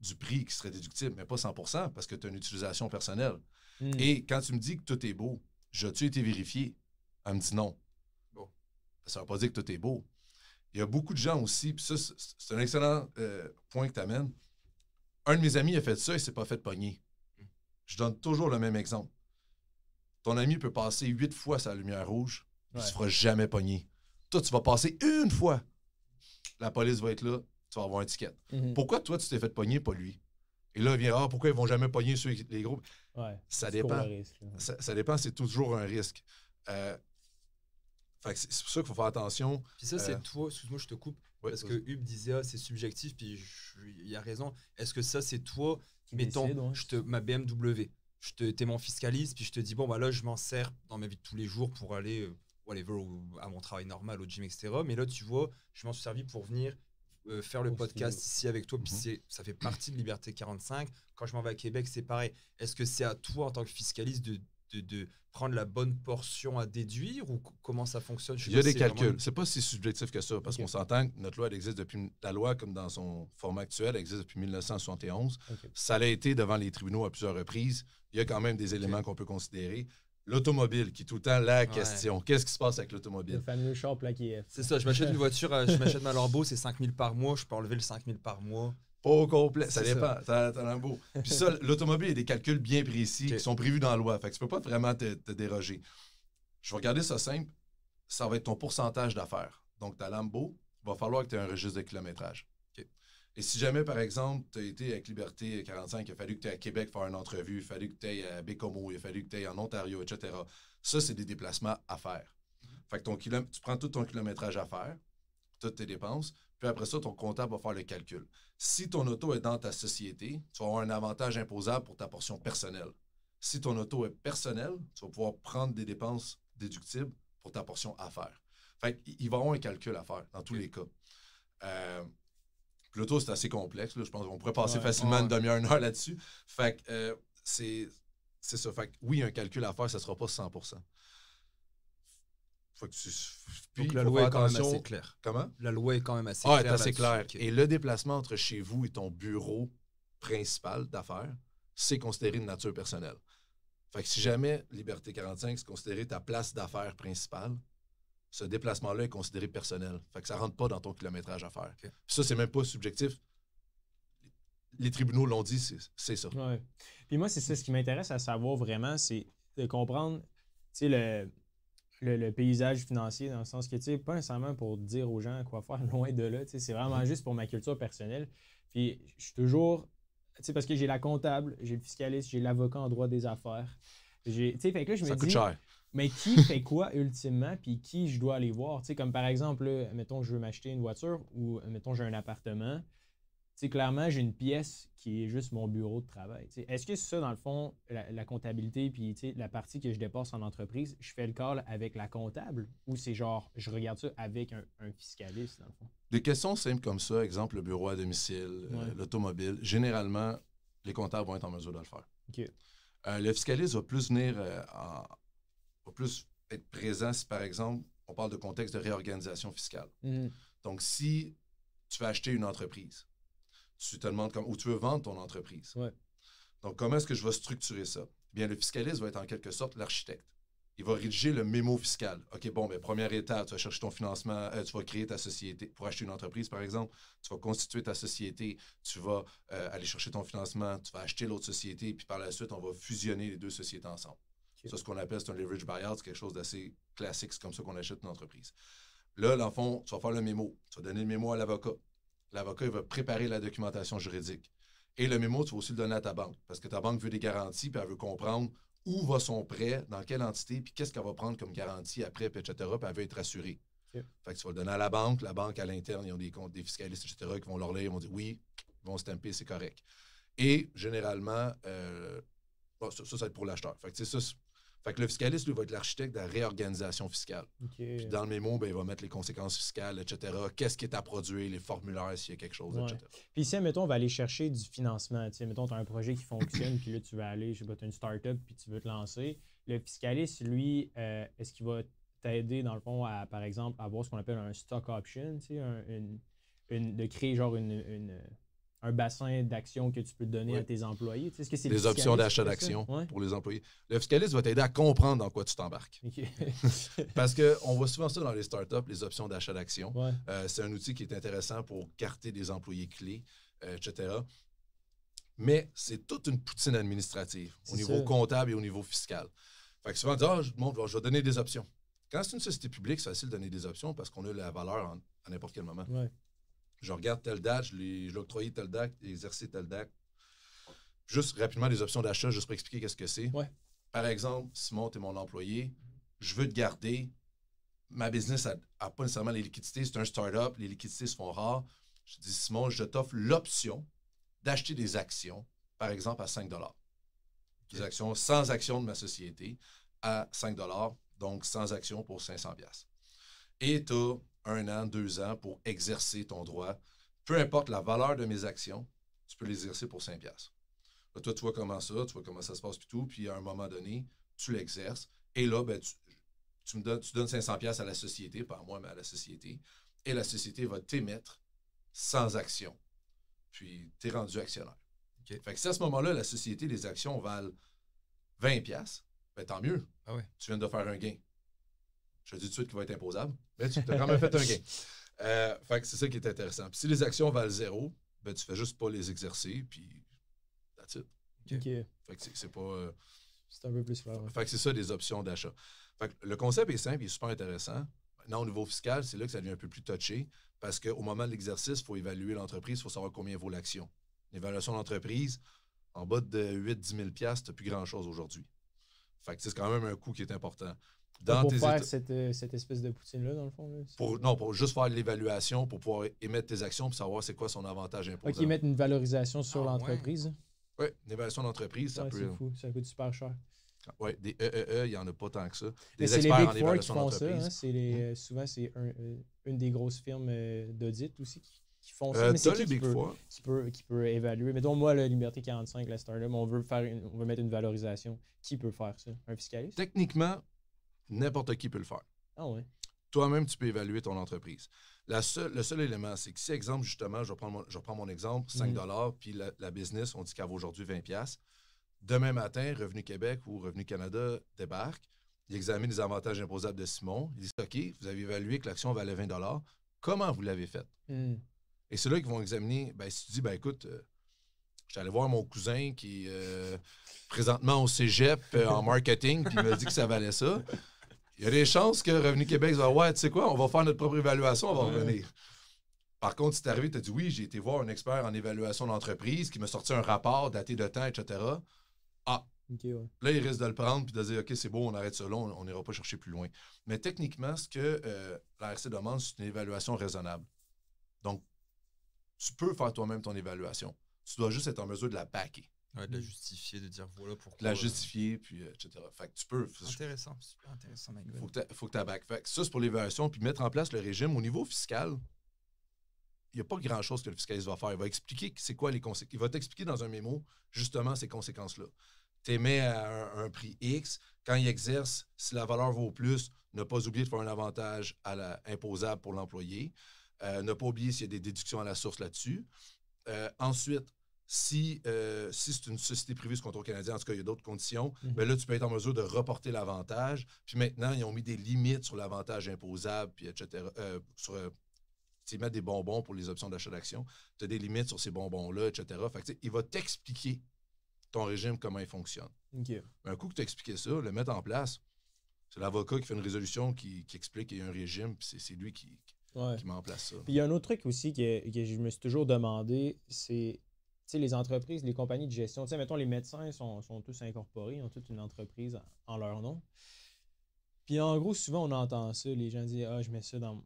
du prix qui serait déductible, mais pas 100 parce que tu as une utilisation personnelle. Mm. Et quand tu me dis que tout est beau, j'ai-tu été vérifié? Elle me dit non. Ça ne veut pas dire que tout est beau il y a beaucoup de gens aussi, puis ça, c'est un excellent euh, point que tu amènes. Un de mes amis a fait ça et s'est pas fait pogner. Je donne toujours le même exemple. Ton ami peut passer huit fois sa lumière rouge, il ne se fera jamais pogner. Toi, tu vas passer une fois. La police va être là, tu vas avoir un ticket. Mhm. Pourquoi toi, tu t'es fait pogner, pas lui? Et là, il vient, ah, pourquoi ils vont jamais pogner sur les groupes? ça, dépend. ça, ça, dépend, c'est toujours un risque. Euh, c'est pour ça qu'il faut faire attention. Puis ça, c'est euh, toi, excuse-moi, je te coupe, parce que Hub disait, ah, c'est subjectif, puis il a raison. Est-ce que ça, c'est toi, qui mettons, je te, ma BMW, je te, t'es mon fiscaliste, puis je te dis, bon, bah là, je m'en sers dans ma vie de tous les jours pour aller, euh, à mon travail normal, au gym, etc. Mais là, tu vois, je m'en suis servi pour venir euh, faire le podcast ici avec toi, puis mhm. c'est puis ça fait partie de Liberté 45. Quand je m'en vais à Québec, c'est pareil. Est-ce que c'est à toi, en tant que fiscaliste, de de, prendre la bonne portion à déduire ou comment ça fonctionne? Il y a des calculs. Ce C'est pas si subjectif que ça, parce qu'on s'entend que notre loi, elle existe depuis. La loi, comme dans son format actuel, elle existe depuis 1971. Ça l'a été devant les tribunaux à plusieurs reprises. Il y a quand même des éléments qu'on peut considérer. L'automobile, qui est tout le temps la question. Qu'est-ce qui se passe avec l'automobile? Le fameux shop C'est ça, je m'achète une voiture, euh, je m'achète ma lambeau, c'est 000 par mois, je peux enlever le 000 par mois. Au complet. Ça dépend. T'as beau. Puis ça, l'automobile, il y a des calculs bien précis qui sont prévus dans la loi. Fait que tu peux pas vraiment te, déroger. Je vais regarder ça simple. Ça va être ton pourcentage d'affaires. Donc, ta lambeau, il va falloir que tu aies un registre de kilométrage. Et si jamais, par exemple, tu as été avec Liberté 45, il a fallu que tu aies à Québec faire une entrevue, il a fallu que tu aies à Bécomo, il a fallu que tu aies en Ontario, etc. Ça, c'est des déplacements à faire. Mm-hmm. Fait que ton tu prends tout ton kilométrage à faire, toutes tes dépenses, puis après ça, ton comptable va faire le calcul. Si ton auto est dans ta société, tu vas avoir un avantage imposable pour ta portion personnelle. Si ton auto est personnelle, tu vas pouvoir prendre des dépenses déductibles pour ta portion affaires. Fait qu'il va avoir un calcul à faire dans tous les cas. Euh, L'auto, c'est assez complexe. Je pense qu'on pourrait passer facilement une demi-heure, une heure là-dessus. Fait que euh, c'est ça. Fait que, oui, un calcul à faire, ça ne sera pas 100 faut que tu... Puis, la loi est quand même assez claire. Comment? La loi est quand même assez ah, claire. assez claire. Et le déplacement entre chez vous et ton bureau principal d'affaires, c'est considéré de nature personnelle. Fait que si jamais Liberté 45, c'est considéré ta place d'affaires principale, ce déplacement-là est considéré personnel. Fait que ça rentre pas dans ton kilométrage à Ça, c'est même pas subjectif. Les tribunaux l'ont dit, c'est ça. Ouais. Puis moi, c'est ça ce qui m'intéresse à savoir vraiment, c'est de comprendre tu le, le, paysage financier, dans le sens que, tu sais, pas nécessairement pour dire aux gens quoi faire, loin de là, tu sais, c'est vraiment mm-hmm. juste pour ma culture personnelle. Puis, je suis toujours, tu sais, parce que j'ai la comptable, j'ai le fiscaliste, j'ai l'avocat en droit des affaires. tu sais, fait que là, je me dis, Mais qui fait quoi ultimement, puis qui je dois aller voir? Tu sais, comme par exemple, là, mettons, je veux m'acheter une voiture ou mettons, j'ai un appartement clairement, j'ai une pièce qui est juste mon bureau de travail. Est-ce que c'est ça, dans le fond, la, comptabilité, puis la partie que je dépasse en entreprise, je fais le call avec la comptable ou c'est genre, je regarde ça avec un, fiscaliste, dans le fond? Des questions simples comme ça, exemple, le bureau à domicile, euh, l'automobile, généralement, les comptables vont être en mesure de le faire. Euh, le fiscaliste va plus venir euh, va plus être présent si, par exemple, on parle de contexte de réorganisation fiscale. Mmh. Donc, si tu vas acheter une entreprise, tu te demandes comme, où tu veux vendre ton entreprise. Donc, comment est-ce que je vais structurer ça? Eh bien, le fiscaliste va être en quelque sorte l'architecte. Il va rédiger le mémo fiscal. OK, bon, mais ben, première étape, tu vas chercher ton financement, euh, tu vas créer ta société. Pour acheter une entreprise, par exemple, tu vas constituer ta société, tu vas euh, aller chercher ton financement, tu vas acheter l'autre société, puis par la suite, on va fusionner les deux sociétés ensemble. C'est ce qu'on appelle, un leverage buyout, c'est quelque chose d'assez classique, c'est comme ça qu'on achète une entreprise. Là, dans le fond, tu vas faire le mémo. Tu vas donner le mémo à l'avocat. L'avocat, il va préparer la documentation juridique. Et le mémo, tu vas aussi le donner à ta banque, parce que ta banque veut des garanties, puis elle veut comprendre où va son prêt, dans quelle entité, puis qu'est-ce qu'elle va prendre comme garantie après, puis etc., puis elle veut être assurée. Fait que tu vas le donner à la banque, la banque à l'interne, ils ont des comptes, des fiscalistes, etc., qui vont leur lire, ils vont dire oui, ils vont stamper, c'est correct. Et généralement, euh, ça, ça, va être pour l'acheteur. Fait que ça, fait le fiscaliste, lui, va être l'architecte de la réorganisation fiscale. Puis dans le mémo, ben, il va mettre les conséquences fiscales, etc. Qu'est-ce qui est à produire, les formulaires, s'il y a quelque chose, etc. Puis si, mettons, on va aller chercher du financement, tu sais, mettons, tu as un projet qui fonctionne, puis là, tu vas aller, je sais pas, tu as une start-up, puis tu veux te lancer. Le fiscaliste, lui, euh, est-ce qu'il va t'aider, dans le fond, à, par exemple, à avoir ce qu'on appelle un stock option, tu sais, une, de créer genre une un bassin d'actions que tu peux donner à tes employés? Tu -ce que les options d'achat d'actions pour les employés. Le fiscaliste va t'aider à comprendre dans quoi tu t'embarques. Parce Parce qu'on voit souvent ça dans les startups, les options d'achat d'actions. Euh, c'est un outil qui est intéressant pour carter des employés clés, euh, etc. Mais c'est toute une poutine administrative au niveau comptable et au niveau fiscal. Fait que souvent, on dit, oh, je, vais donner des options. Quand c'est une société publique, c'est facile de donner des options parce qu'on a la valeur à n'importe quel moment. Je regarde telle date, je l'ai octroyé telle date, exercé telle date. Juste rapidement, les options d'achat, juste pour expliquer qu'est-ce que c'est. Ouais. Par exemple, Simon, tu es mon employé, je veux te garder. Ma business n'a pas nécessairement les liquidités, c'est un start-up, les liquidités se font rares. Je dis, Simon, je t'offre l'option d'acheter des actions, par exemple, à 5 Des actions sans action de ma société à 5 donc sans action pour 500 Et tu as un an, deux ans pour exercer ton droit. Peu importe la valeur de mes actions, tu peux les exercer pour 5 piastres. toi, tu vois comment ça, tu vois comment ça se passe, puis tout. Puis à un moment donné, tu l'exerces. Et là, ben, tu, donnes, 500 pièces à la société, pas à moi, mais à la société. Et la société va t'émettre sans action. Puis, tu es rendu actionnaire. Fait que à ce moment-là, la société, les actions valent 20 pièces, ben, tant mieux. Ah tu viens de faire un gain je te dis tout de suite qu'il va être imposable, mais tu as quand même fait un gain. Euh, fait c'est ça qui est intéressant. si les actions valent zéro, ben tu fais juste pas les exercer, puis that's it. Ok. Fait que c'est pas. Euh, c'est un peu plus clair. Fait, c'est ça des options d'achat. Fait le concept est simple, il est super intéressant. Maintenant, au niveau fiscal, c'est là que ça devient un peu plus touché parce qu'au moment de l'exercice, il faut évaluer l'entreprise, il faut savoir combien vaut l'action. L'évaluation de l'entreprise, en bas de 8-10 000 tu n'as plus grand-chose aujourd'hui. Fait que c'est quand même un coût qui est important pour faire cette, euh, cette, espèce de poutine-là, dans le fond? Là, non, pour juste faire l'évaluation, pour pouvoir émettre tes actions, pour savoir c'est quoi son avantage important. OK, mettre une valorisation sur ah, l'entreprise. Oui, ouais, une évaluation d'entreprise, ça peut... C'est fou, ça coûte super cher. Ah, oui, des EEE, e e, il n'y en a pas tant que ça. Des experts les en évaluation qui font ça, hein, les, hmm. euh, Souvent, c'est euh, une des grosses firmes d'audit aussi qui, font ça. Mais c'est qui, qui, peut, qui peut évaluer. Mettons, moi, la Liberté 45, la startup, on veut, faire on veut mettre une valorisation. Qui peut faire ça? Un fiscaliste? Techniquement, N'importe qui peut le faire. Ah Toi-même, tu peux évaluer ton entreprise. le seul élément, c'est que si, exemple, justement, je reprends mon, exemple, 5 mm. puis la, business, on dit qu'elle vaut aujourd'hui 20 Demain matin, Revenu Québec ou Revenu Canada débarque, il examine les avantages imposables de Simon, il dit OK, vous avez évalué que l'action valait 20 comment vous l'avez fait mm. Et c'est là qu'ils vont examiner ben, si tu dis, ben, écoute, euh, je suis allé voir mon cousin qui est euh, présentement au cégep euh, en marketing, puis il m'a dit que ça valait ça. Il y a des chances que Revenu Québec va Ouais, tu sais quoi, on va faire notre propre évaluation, on va revenir. Par contre, si t'es arrivé, t'as dit oui, j'ai été voir un expert en évaluation d'entreprise qui m'a sorti un rapport daté de temps, etc. Ah. Là, il risque de le prendre puis de dire OK, c'est bon, on arrête cela, on n'ira pas chercher plus loin. Mais techniquement, ce que euh, la l'ARC demande, c'est une évaluation raisonnable. Donc, tu peux faire toi-même ton évaluation. Tu dois juste être en mesure de la backer de la mm. justifier, de dire voilà pourquoi. La euh, justifier, puis euh, etc. Fait que tu peux. Intéressant, super intéressant, Mike. Faut que tu faut back. Fait que ça, c'est pour l'évaluation, puis mettre en place le régime au niveau fiscal. Il n'y a pas grand-chose que le fiscaliste va faire. Il va expliquer c'est quoi les conséquences. Il va t'expliquer dans un mémo justement ces conséquences-là. Tu mets à un, prix X. Quand il exerce, si la valeur vaut plus, ne pas oublier de faire un avantage à la, imposable pour l'employé. Euh, ne pas oublier s'il y a des déductions à la source là-dessus. ensuite, si, euh, si c'est une société privée sous contrôle canadien, en tout cas, il y a d'autres conditions, mais mhm. ben là, tu peux être en mesure de reporter l'avantage. Puis maintenant, ils ont mis des limites sur l'avantage imposable, puis etc. Euh, sur, euh, des bonbons pour les options d'achat d'actions, tu as des limites sur ces bonbons-là, etc. Fait que, il va t'expliquer ton régime, comment il fonctionne. Mais un coup que tu as ça, le mettre en place, c'est l'avocat qui fait une résolution qui, explique qu'il y a un régime, puis c'est lui qui, met en place ça. Puis il y a un autre truc aussi que je me suis toujours demandé, c'est les entreprises, les compagnies de gestion, tu mettons, les médecins sont, tous incorporés, ils ont toute une entreprise en, leur nom. Puis en gros, souvent, on entend ça, les gens disent « Ah, je mets ça dans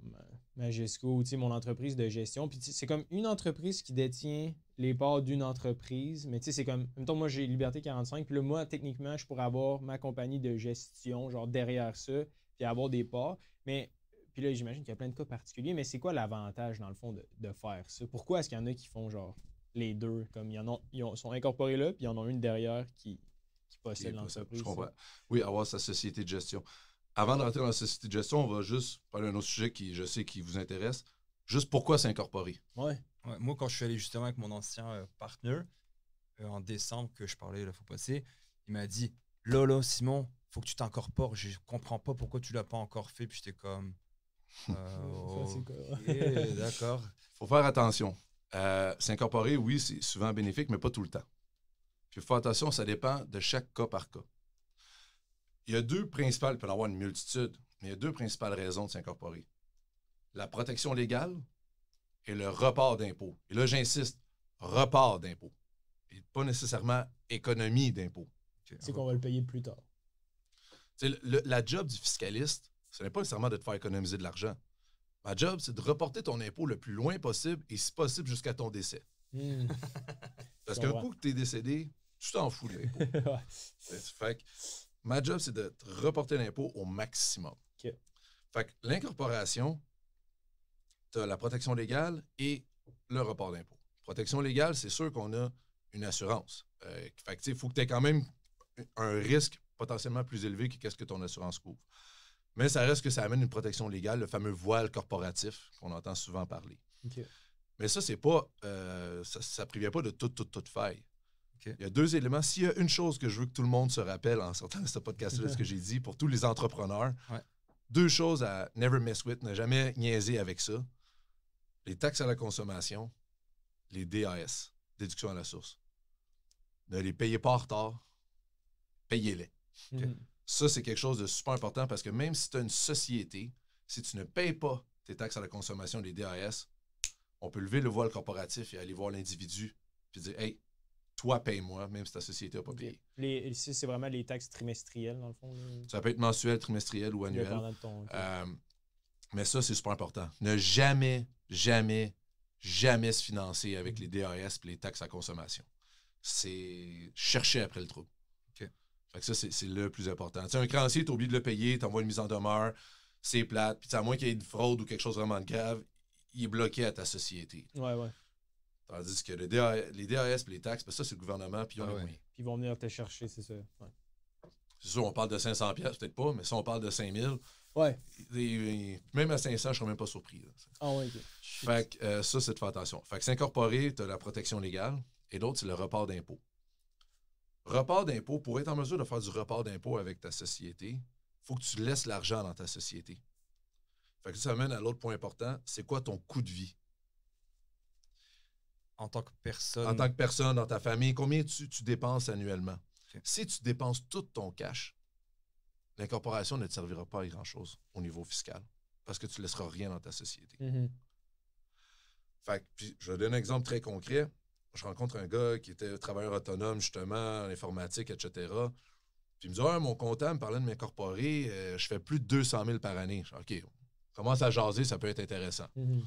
ma, tu mon entreprise de gestion. » Puis c'est comme une entreprise qui détient les parts d'une entreprise, mais tu sais, c'est comme, mettons, moi, j'ai Liberté 45, puis là, moi, techniquement, je pourrais avoir ma compagnie de gestion, genre, derrière ça, puis avoir des parts, mais puis là, j'imagine qu'il y a plein de cas particuliers, mais c'est quoi l'avantage, dans le fond, de, de faire ça? Pourquoi est-ce qu'il y en a qui font genre les deux. Comme ils, en ont, ils sont incorporés là, puis y en a une derrière qui, qui possède l'entreprise. Je comprends. Oui, avoir sa société de gestion. Avant de rentrer dans la société de gestion, on va juste parler d'un autre sujet qui, je sais, qui vous intéresse. Juste pourquoi s'incorporer. Ouais. Moi, quand je suis allé justement avec mon ancien partner, euh, partenaire, euh, en décembre, que je parlais la fois passée, il m'a dit Lola, Simon, faut que tu t'incorpores. Je comprends pas pourquoi tu l'as pas encore fait. Puis j'étais comme. Euh, D'accord. Faut faire attention. Euh, s'incorporer, oui, c'est souvent bénéfique, mais pas tout le temps. Puis il faut attention, ça dépend de chaque cas par cas. Il y a deux principales, il peut y en avoir une multitude, mais il y a deux principales raisons de s'incorporer. La protection légale et le report d'impôts. Et là, j'insiste, report d'impôts. Et pas nécessairement économie d'impôts. C'est qu'on va le payer plus tard. Le, la job du fiscaliste, ce n'est pas nécessairement de te faire économiser de l'argent. Ma job, c'est de reporter ton impôt le plus loin possible et si possible jusqu'à ton décès. Hmm. Parce qu'un coup que tu es décédé, tu t'en fous de l'impôt. fait que, ma job, c'est de reporter l'impôt au maximum. Fait que l'incorporation, tu as la protection légale et le report d'impôt. Protection légale, c'est sûr qu'on a une assurance. Euh, fait que, il faut que tu aies quand même un risque potentiellement plus élevé que qu'est-ce que ton assurance couvre. Mais ça reste que ça amène une protection légale, le fameux voile corporatif qu'on entend souvent parler. Mais ça, c'est pas. Euh, ça ne prévient pas de toute, toute, faille. Il y a deux éléments. S'il y a une chose que je veux que tout le monde se rappelle en sortant de ce podcast-là, ce que j'ai dit pour tous les entrepreneurs, deux choses à never mess with, ne jamais niaiser avec ça les taxes à la consommation, les DAS, déduction à la source. Ne les payez pas en retard, payez-les. Mm. Ça, c'est quelque chose de super important parce que même si tu as une société, si tu ne payes pas tes taxes à la consommation des DAS, on peut lever le voile corporatif et aller voir l'individu et dire Hey, toi, paye-moi, même si ta société n'a pas payé. Les, ici, c'est vraiment les taxes trimestrielles, dans le fond. Ça peut être mensuel, trimestriel ou annuel. Euh, mais ça, c'est super important. Ne jamais, jamais, jamais se financer avec mm-hmm. les DAS et les taxes à consommation. C'est chercher après le trouble. Fait ça, c'est le plus important. Tu un créancier, oublies de le payer, tu envoies une mise en demeure, c'est plate. Puis à moins qu'il y ait une fraude ou quelque chose vraiment de grave, il est bloqué à ta société. Ouais, ouais. Tandis que les DAS et les taxes, ça, c'est le gouvernement, puis ils ont ah Puis ils vont venir te chercher, c'est ça. Ouais. C'est sûr, on parle de 500 peut-être pas, mais si on parle de 5000, ouais. même à 500, je ne serais même pas surpris. Ah ouais, ok Fait que euh, ça, c'est de faire attention. Fait que s'incorporer, tu as la protection légale, et l'autre, c'est le report d'impôts. Report d'impôt, pour être en mesure de faire du report d'impôt avec ta société, il faut que tu laisses l'argent dans ta société. Fait ça mène à l'autre point important, c'est quoi ton coût de vie? En tant que personne. En tant que personne, dans ta famille, combien tu, dépenses annuellement? Si tu dépenses tout ton cash, l'incorporation ne te servira pas à grand-chose au niveau fiscal parce que tu ne laisseras rien dans ta société. Mm-hmm. Fait que, puis, je vais donner un exemple très concret je rencontre un gars qui était travailleur autonome, justement, en informatique, etc. Puis il me dit ah, mon comptable me parlait de m'incorporer, euh, je fais plus de 200 000 par année. Je dis, OK, commence à jaser, ça peut être intéressant. Mm-hmm.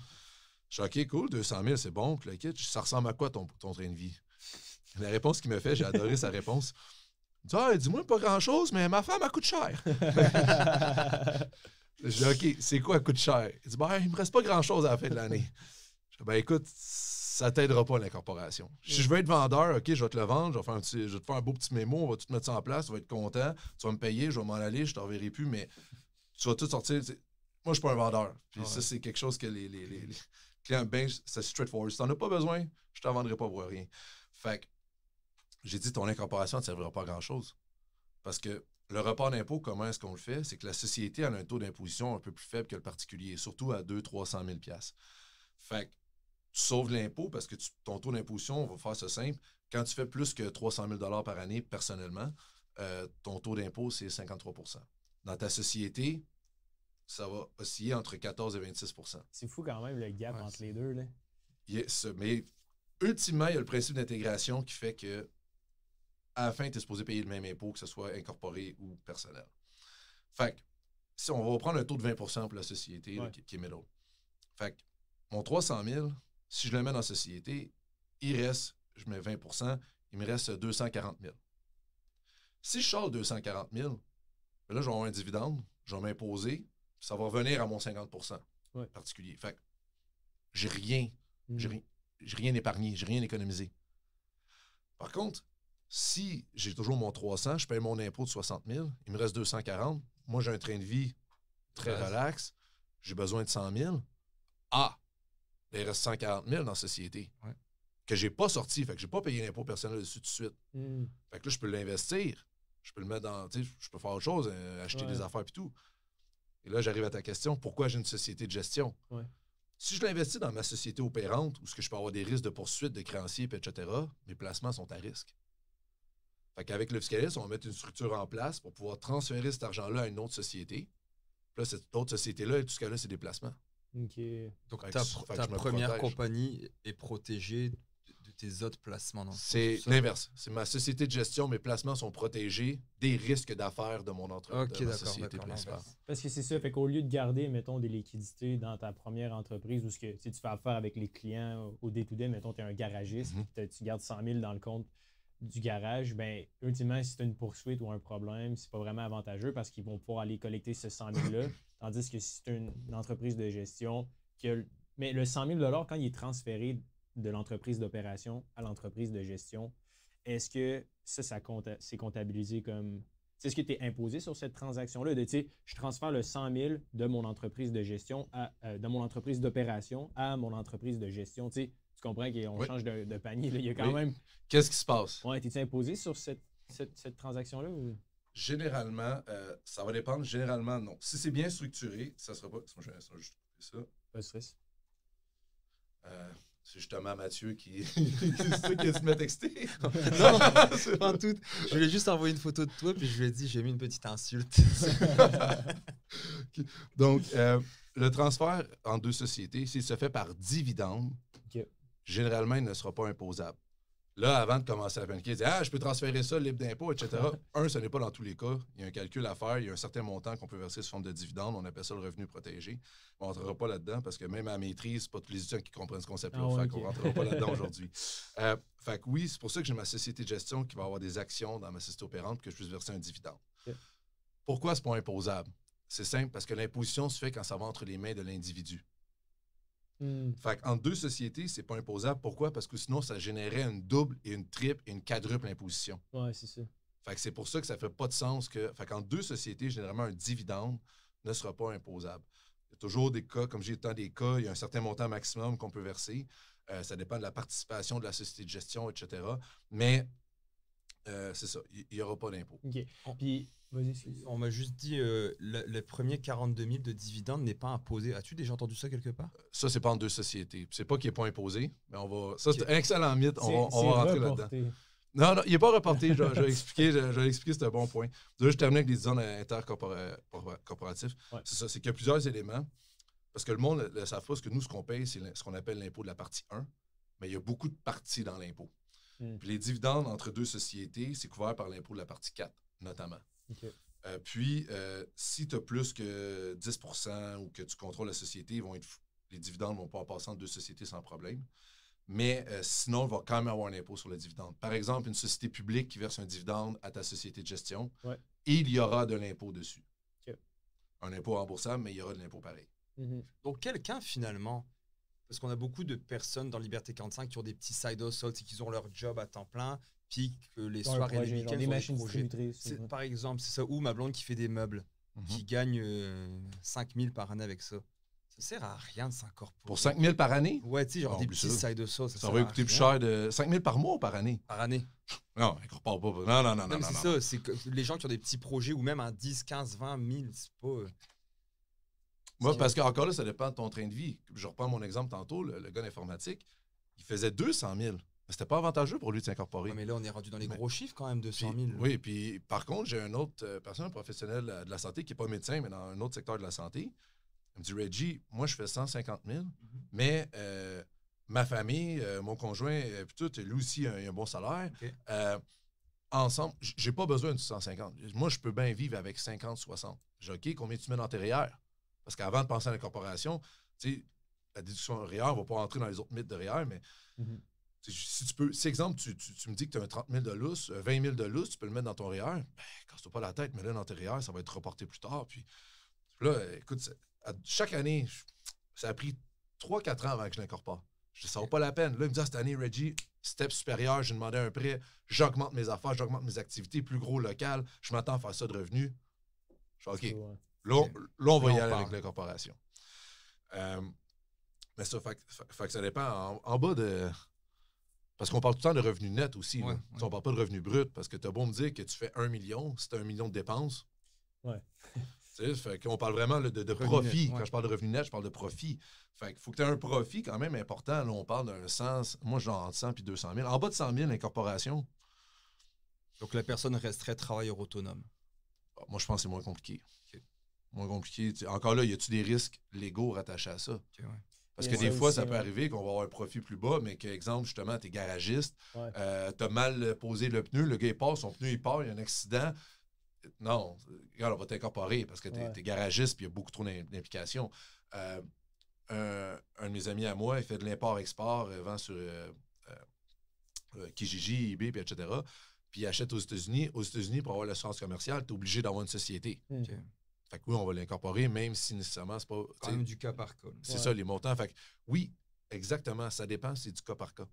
Je dis, OK, cool, 200 000, c'est bon. le ça ressemble à quoi ton, ton train de vie? La réponse qu'il me fait, j'ai adoré sa réponse. Il me dit, ah, dis-moi pas grand-chose, mais ma femme, elle coûte cher. je dis, OK, c'est quoi, elle coûte cher? Il dit, ben, il me reste pas grand-chose à la fin de l'année. Je dis, ben, écoute, ça t'aidera pas l'incorporation. Si mm. je veux être vendeur, OK, je vais te le vendre, je vais, te faire un beau petit mémo, on va tout mettre ça en place, tu vas être content, tu vas me payer, je vais m'en aller, je ne t'enverrai plus, mais tu vas tout sortir. moi, je suis pas un vendeur. Ah ça, c'est quelque chose que les, les, clients, ben, c'est straightforward. Si tu n'en as pas besoin, je t'en vendrai pas pour rien. Fait que j'ai dit, ton incorporation ne servira pas à grand-chose. Parce que le report d'impôt, comment est-ce qu'on le fait? C'est que la société a un taux d'imposition un peu plus faible que le particulier, surtout à 200-300 000 Fait tu sauves l'impôt parce que ton taux d'imposition, on va faire ça simple, quand tu fais plus que 300 000 par année personnellement, euh, ton taux d'impôt, c'est 53 Dans ta société, ça va osciller entre 14 et 26 C'est fou quand même le gap entre les deux. Là. mais ultimement, il y a le principe d'intégration qui fait que à la fin, tu es supposé payer le même impôt, que ce soit incorporé ou personnel. Fait si on va prendre un taux de 20 pour la société qui, qui, est middle. Fait que, mon 300 000, si je le mets dans société, il reste, je mets 20 il me reste 240 000. Si je sors 240 000, ben là, je vais avoir un dividende, je vais m'imposer, ça va revenir à mon 50 particulier. Fait j'ai rien, mm. j'ai rien épargné, j'ai rien économisé. Par contre, si j'ai toujours mon 300, je paye mon impôt de 60 000, il me reste 240, moi j'ai un train de vie très relax, j'ai besoin de 100 000. Ah, il reste 140 000 dans la société que que n'ai pas sorti. Fait que j'ai pas payé l'impôt personnel dessus tout de suite. Hmm. Fait que là, je peux l'investir. Je peux le mettre dans. Je peux faire autre chose, euh, acheter des affaires et tout. Et là, j'arrive à ta question pourquoi j'ai une société de gestion Si je l'investis dans ma société opérante, où ce que je peux avoir des risques de poursuite de créanciers, etc., mes placements sont à risque. Fait qu'avec le fiscaliste, on va mettre une structure en place pour pouvoir transférer cet argent-là à une autre société. là, cette autre société-là, tout ce cas-là, c'est des placements. Donc ta, ta première compagnie est protégée de tes autres placements. C'est l'inverse. C'est ma société de gestion, mes placements sont protégés des risques d'affaires de mon entreprise. ok d'accord, Parce que c'est ça, fait qu'au lieu de garder, mettons, des liquidités dans ta première entreprise ou ce que si tu fais affaire avec les clients au day-to-day, mettons, tu es un garagiste, mhm. tu gardes 100 000 dans le compte du garage, ben, ultimement, si c'est une poursuite ou un problème, c'est pas vraiment avantageux parce qu'ils vont pouvoir aller collecter ce 100 000-là. Tandis que si c'est une, entreprise de gestion, qui mais le 100 000 quand il est transféré de l'entreprise d'opération à l'entreprise de gestion, est-ce que ça, ça c'est comptabilisé comme c'est ce qui était imposé sur cette transaction-là, je transfère le 100 000 de mon entreprise de gestion, à, euh, mon entreprise d'opération à mon entreprise de gestion, tu comprends qu'on change de, panier, il y a quand même... Qu'est-ce qui se passe? Ouais, t'es imposé sur cette, transaction-là Généralement, euh, ça va dépendre. Généralement, non. Si c'est bien structuré, ça ne sera pas. Pas de stress. Euh, c'est justement Mathieu qui, qui se met texté. non, en tout, je lui ai juste envoyé une photo de toi, puis je lui ai dit, j'ai mis une petite insulte. Donc, euh, le transfert en deux sociétés, s'il se fait par dividende, généralement, il ne sera pas imposable. Là, avant de commencer à paniquer, il dit Ah, je peux transférer ça, libre d'impôt, etc. un, ce n'est pas dans tous les cas. Il y a un calcul à faire. Il y a un certain montant qu'on peut verser sous forme de dividende. On appelle ça le revenu protégé. On ne rentrera pas là-dedans parce que même à maîtrise, pas tous les étudiants qui comprennent ce concept-là. Ah on ne rentrera pas là-dedans aujourd'hui. Euh, fait que oui, c'est pour ça que j'ai ma société de gestion qui va avoir des actions dans ma société opérante que je puisse verser un dividende. Pourquoi ce point imposable? C'est simple, parce que l'imposition se fait quand ça va entre les mains de l'individu. Mm. Fait en deux sociétés, c'est pas imposable. Pourquoi? Parce que sinon, ça générait une double et une triple et une quadruple imposition. Ouais, c'est ça. Fait c'est pour ça que ça fait pas de sens que. Fait qu'en deux sociétés, généralement, un dividende ne sera pas imposable. Il y a toujours des cas, comme j'ai tant des cas, il y a un certain montant maximum qu'on peut verser. Euh, ça dépend de la participation de la société de gestion, etc. Mais euh, c'est ça, il n'y aura pas d'impôt. OK. Puis, on m'a juste dit que euh, le, premier 42 000 de dividendes n'est pas imposé. As-tu déjà entendu ça quelque part? Euh, ça, c'est pas en deux sociétés. C'est pas qu'il n'est pas imposé, mais on va. Ça, c'est un excellent mythe. On va, rentrer là-dedans. Non, non, il n'est pas reporté. je, expliqué, vais je, c'est un bon point. je termine avec les zones intercorporatives. C'est ça, c'est qu'il y a plusieurs éléments. Parce que le monde ne savent pas, que nous, ce qu'on paye, c'est ce qu'on appelle l'impôt de la partie 1, mais il y a beaucoup de parties dans l'impôt. Hmm. les dividendes entre deux sociétés, c'est couvert par l'impôt de la partie 4, notamment. Euh, puis, euh, si tu as plus que 10 ou que tu contrôles la société, vont être, les dividendes vont pas passer entre deux sociétés sans problème. Mais euh, sinon, il va quand même avoir un impôt sur les dividendes Par exemple, une société publique qui verse un dividende à ta société de gestion, il y aura de l'impôt dessus. Un impôt remboursable, mais il y aura de l'impôt pareil. Mm-hmm. Donc, quelqu'un, finalement, parce qu'on a beaucoup de personnes dans Liberté 45 qui ont des petits side hustles c'est qui ont leur job à temps plein, puis que les dans soirées le projet, les machines Par exemple, c'est ça. Ou ma blonde qui fait des meubles, mhm. qui gagne 5 euh, 5000 par année avec ça. Ça sert à rien de s'incorporer. Pour 5000 par année? Ouais, tu sais, genre des ah, petits ça. side hustles. Ça, ça aurait coûté plus cher de 5000 par mois ou par année? Par année. Non, incorpore pas. Non, non, non, non. non c'est ça. C'est que les gens qui ont des petits projets ou même un 10, 15, 20 000, c'est pas. Euh, moi, parce que encore là, ça dépend de ton train de vie. Je reprends mon exemple tantôt, le, gars d'informatique, il faisait 200 000. C'était pas avantageux pour lui de s'incorporer. mais là, on est rendu dans les gros chiffres quand même, 200 000. oui, puis par contre, j'ai une autre euh, personne, un professionnel euh, de la santé qui n'est pas médecin, mais dans un autre secteur de la santé. Elle me dit Reggie, moi, je fais 150 000, mhm. mais euh, ma famille, mon conjoint, puis tout, lui aussi, a, un bon salaire. Ensemble, ensemble, j'ai pas besoin de 150. Moi, je peux bien vivre avec 50, 60. J'ai OK, combien tu mets dans parce qu'avant de penser à l'incorporation, la déduction REER, ne va pas entrer dans les autres mythes de REER, mais mhm. si tu peux, si exemple, tu, me dis que tu as un 30 000 de lousse, 20 euh, 000 de lousse, tu peux le mettre dans ton REER, ben, casse-toi pas la tête, mets-le dans tes REER, ça va être reporté plus tard. Puis là, écoute, chaque année, ça a pris 3-4 ans avant que je l'incorpore. Je ne pas la peine. Là, il me dit, ah, cette année, Reggie, step supérieur, j'ai demandé un prêt, j'augmente mes affaires, j'augmente mes activités, plus gros local, je m'attends à faire ça de revenus. Je suis OK. Là, on, va y aller avec l'incorporation. Euh, mais ça, fait, ça dépend. En, bas de. Parce qu'on parle tout le temps de revenus net aussi. On ne parle pas de revenus brut parce que tu as beau me dire que tu fais un million, c'est un million de dépenses. Ouais. fait qu'on parle vraiment de, profit. Quand je parle de revenu net, je parle de profit. Fait qu'il faut que tu aies un profit quand même important. Là, on parle d'un sens. Moi, j'en entre 100 puis 200 000. En bas de 100 000, l'incorporation. Donc la personne resterait travailleur autonome. Ah, moi, je pense que c'est moins compliqué moins compliqué. Encore là, y a-tu des risques légaux rattachés à ça? Parce que des fois, ça peut arriver qu'on va avoir un profit plus bas, mais qu'exemple, justement, t'es garagiste, euh, t'as mal posé le pneu, le gars il part, son pneu il part, il y a un accident. Non, regarde, on va t'incorporer parce que t'es es garagiste puis il y a beaucoup trop d'implications. Euh, un, de mes amis à moi, il fait de l'import-export, il euh, vend sur Kijiji, eBay, puis etc. Puis il achète aux États-Unis. Aux États-Unis, pour avoir l'assurance commerciale, tu es obligé d'avoir une société. Hmm. Fait que oui, on va l'incorporer, même si nécessairement, c'est pas. Quand du cas par cas. C'est ça, les montants. Fait que oui, exactement, ça dépend, c'est du cas par cas.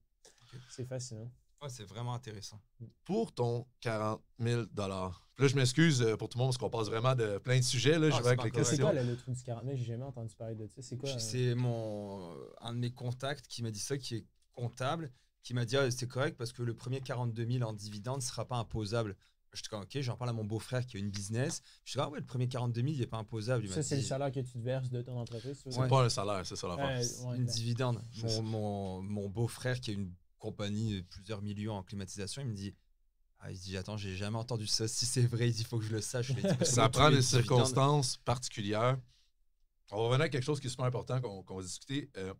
C'est fascinant. Ouais, c'est vraiment intéressant. Pour ton 40 000 Là, je m'excuse euh, pour tout le monde parce qu'on passe vraiment de plein de sujets. Là, ah, je vais avec les questions. C'est quoi le, truc du 40 000 J'ai jamais entendu parler de ça. C'est quoi euh? C'est mon, euh, un de mes contacts qui m'a dit ça, qui est comptable, qui m'a dit ah, c'est correct parce que le premier 42 000 en dividende ne sera pas imposable je te ok, j'en parle à mon beau-frère qui a une business. Je dis, ah ouais, le premier 42 000, il n'est pas imposable. ça, c'est le salaire que tu te verses de ton entreprise. C'est pas le salaire, c'est ça la Euh, une dividende. Mon, mon, beau-frère qui a une compagnie de plusieurs millions en climatisation, il me dit, ah, il dit Attends, j'ai jamais entendu ça. Si c'est vrai, il faut que je le sache. ça prend des circonstances particulières. On va revenir à quelque chose qui est super important qu'on va discuter. Euh,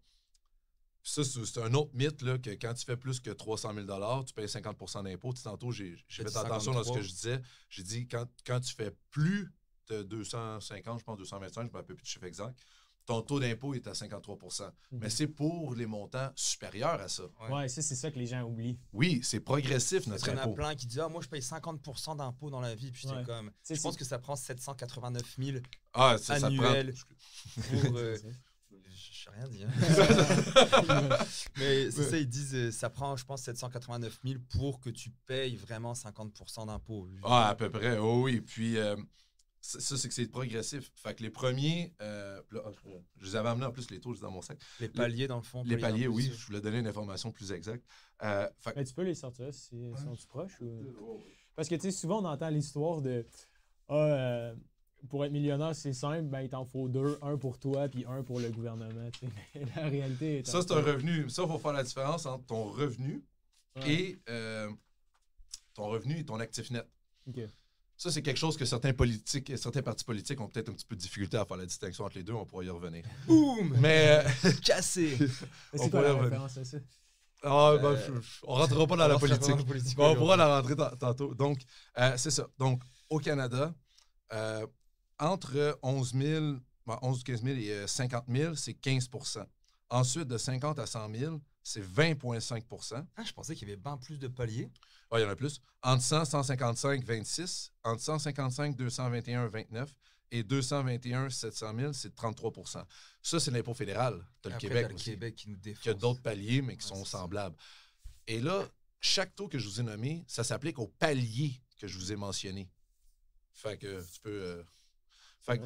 ça, c'est un autre mythe là, que quand tu fais plus que 300 000 tu payes 50 d'impôts. Tantôt, j'ai fait attention à ce que je disais. J'ai dit, quand, tu fais plus de 250, je pense 225, je ne me rappelle plus de chiffre exact, ton taux d'impôt est à 53 mhm. Mais c'est pour les montants supérieurs à ça. Oui, ça, c'est ça que les gens oublient. Oui, c'est progressif, notre impôt. Il y en a plein qui disent ah, moi, je paye 50 d'impôt dans la vie. Puis comme. je pense que ça prend 789 000 ah, annuels euh, je n'ai rien dit. mais c'est ça, ils disent, euh, ça prend, je pense, 789 000 pour que tu payes vraiment 50 d'impôts. Ah, à peu près, oh oui. Puis, euh, ça, c'est que c'est progressif. Fait que les premiers, euh, je les avais amenés en plus les taux, dans mon sac. Les paliers, dans le fond. Les paliers, oui, je voulais donner une information plus exacte. mais tu peux les sortir si ouais. sont proches? Oh, Parce que, tu sais, souvent, on entend l'histoire de. Ah, pour être millionnaire, c'est simple, ben, il t'en faut deux, un pour toi puis un pour le gouvernement. la réalité Ça, c'est un revenu. Ça, il faut faire la différence entre ton revenu et euh, ton revenu et ton actif net. Ça, c'est quelque chose que certains politiques certains partis politiques ont peut-être un petit peu de difficulté à faire la distinction entre les deux. On pourra y revenir. Boum! Mais. Euh, cassé! on Ah, ben, euh, rentrera pas dans la politique. on pourra la rentrer tantôt. Donc, c'est ça. Donc, au Canada, entre 11 000, 11 15 000 et 50 euh, 000, c'est 15 Ensuite, de 50 à 100 000, c'est 20,5 Ah, je pensais qu'il y avait bien plus de paliers. Oui, ah, il y en a plus. Entre 100, 155, 26. Entre 155, 221, 29. Et 221, 700 000, c'est 33 Ça, c'est l'impôt fédéral. Tu as le Québec. Québec qui nous Il a d'autres paliers, mais qui sont semblables. Et là, chaque taux que je vous ai nommé, ça s'applique au palier que je vous ai mentionné. Fait que tu peux. Euh, fait que,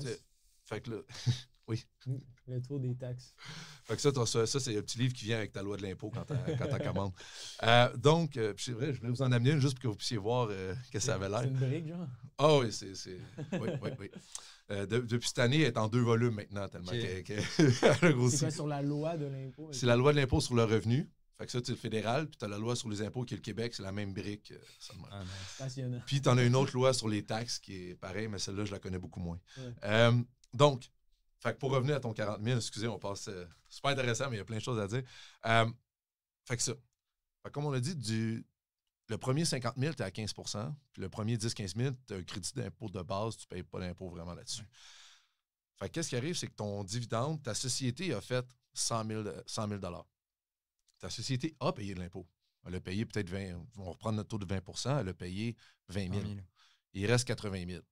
fait que là, oui. Mm, le tour des taxes. Fait que ça, ça, c'est un petit livre qui vient avec ta loi de l'impôt quand tu commandes. Euh, donc, euh, c'est vrai, je voulais vous en amener une juste pour que vous puissiez voir qu'est-ce euh, que ça avait l'air. C'est une brique, genre? Ah oh, oui, c'est. Oui, oui, oui. depuis cette année, elle est en deux volumes maintenant, tellement qu'elle qu a C'est sur la loi de l'impôt? C'est la loi de l'impôt sur le revenu. Fait que ça, tu le fédéral, puis tu as la loi sur les impôts qui est le Québec, c'est la même brique. Euh, ah, puis tu en as une autre loi sur les taxes qui est pareil, mais celle-là, je la connais beaucoup moins. Euh, donc, fait pour revenir à ton 40 000, excusez, on passe. c'est euh, super intéressant, mais il y a plein de choses à dire. fait que ça. comme on l'a dit, du, le premier 50 000, tu es à 15 puis le premier 10-15 000, tu as un crédit d'impôt de base, tu ne payes pas d'impôt vraiment là-dessus. Ouais. Fait qu'est-ce qui arrive, c'est que ton dividende, ta société a fait 100 000 ta société a payé de l'impôt. Elle a payé peut-être 20, on reprendre notre taux de 20 elle a payé 20 000. Il reste 80 000.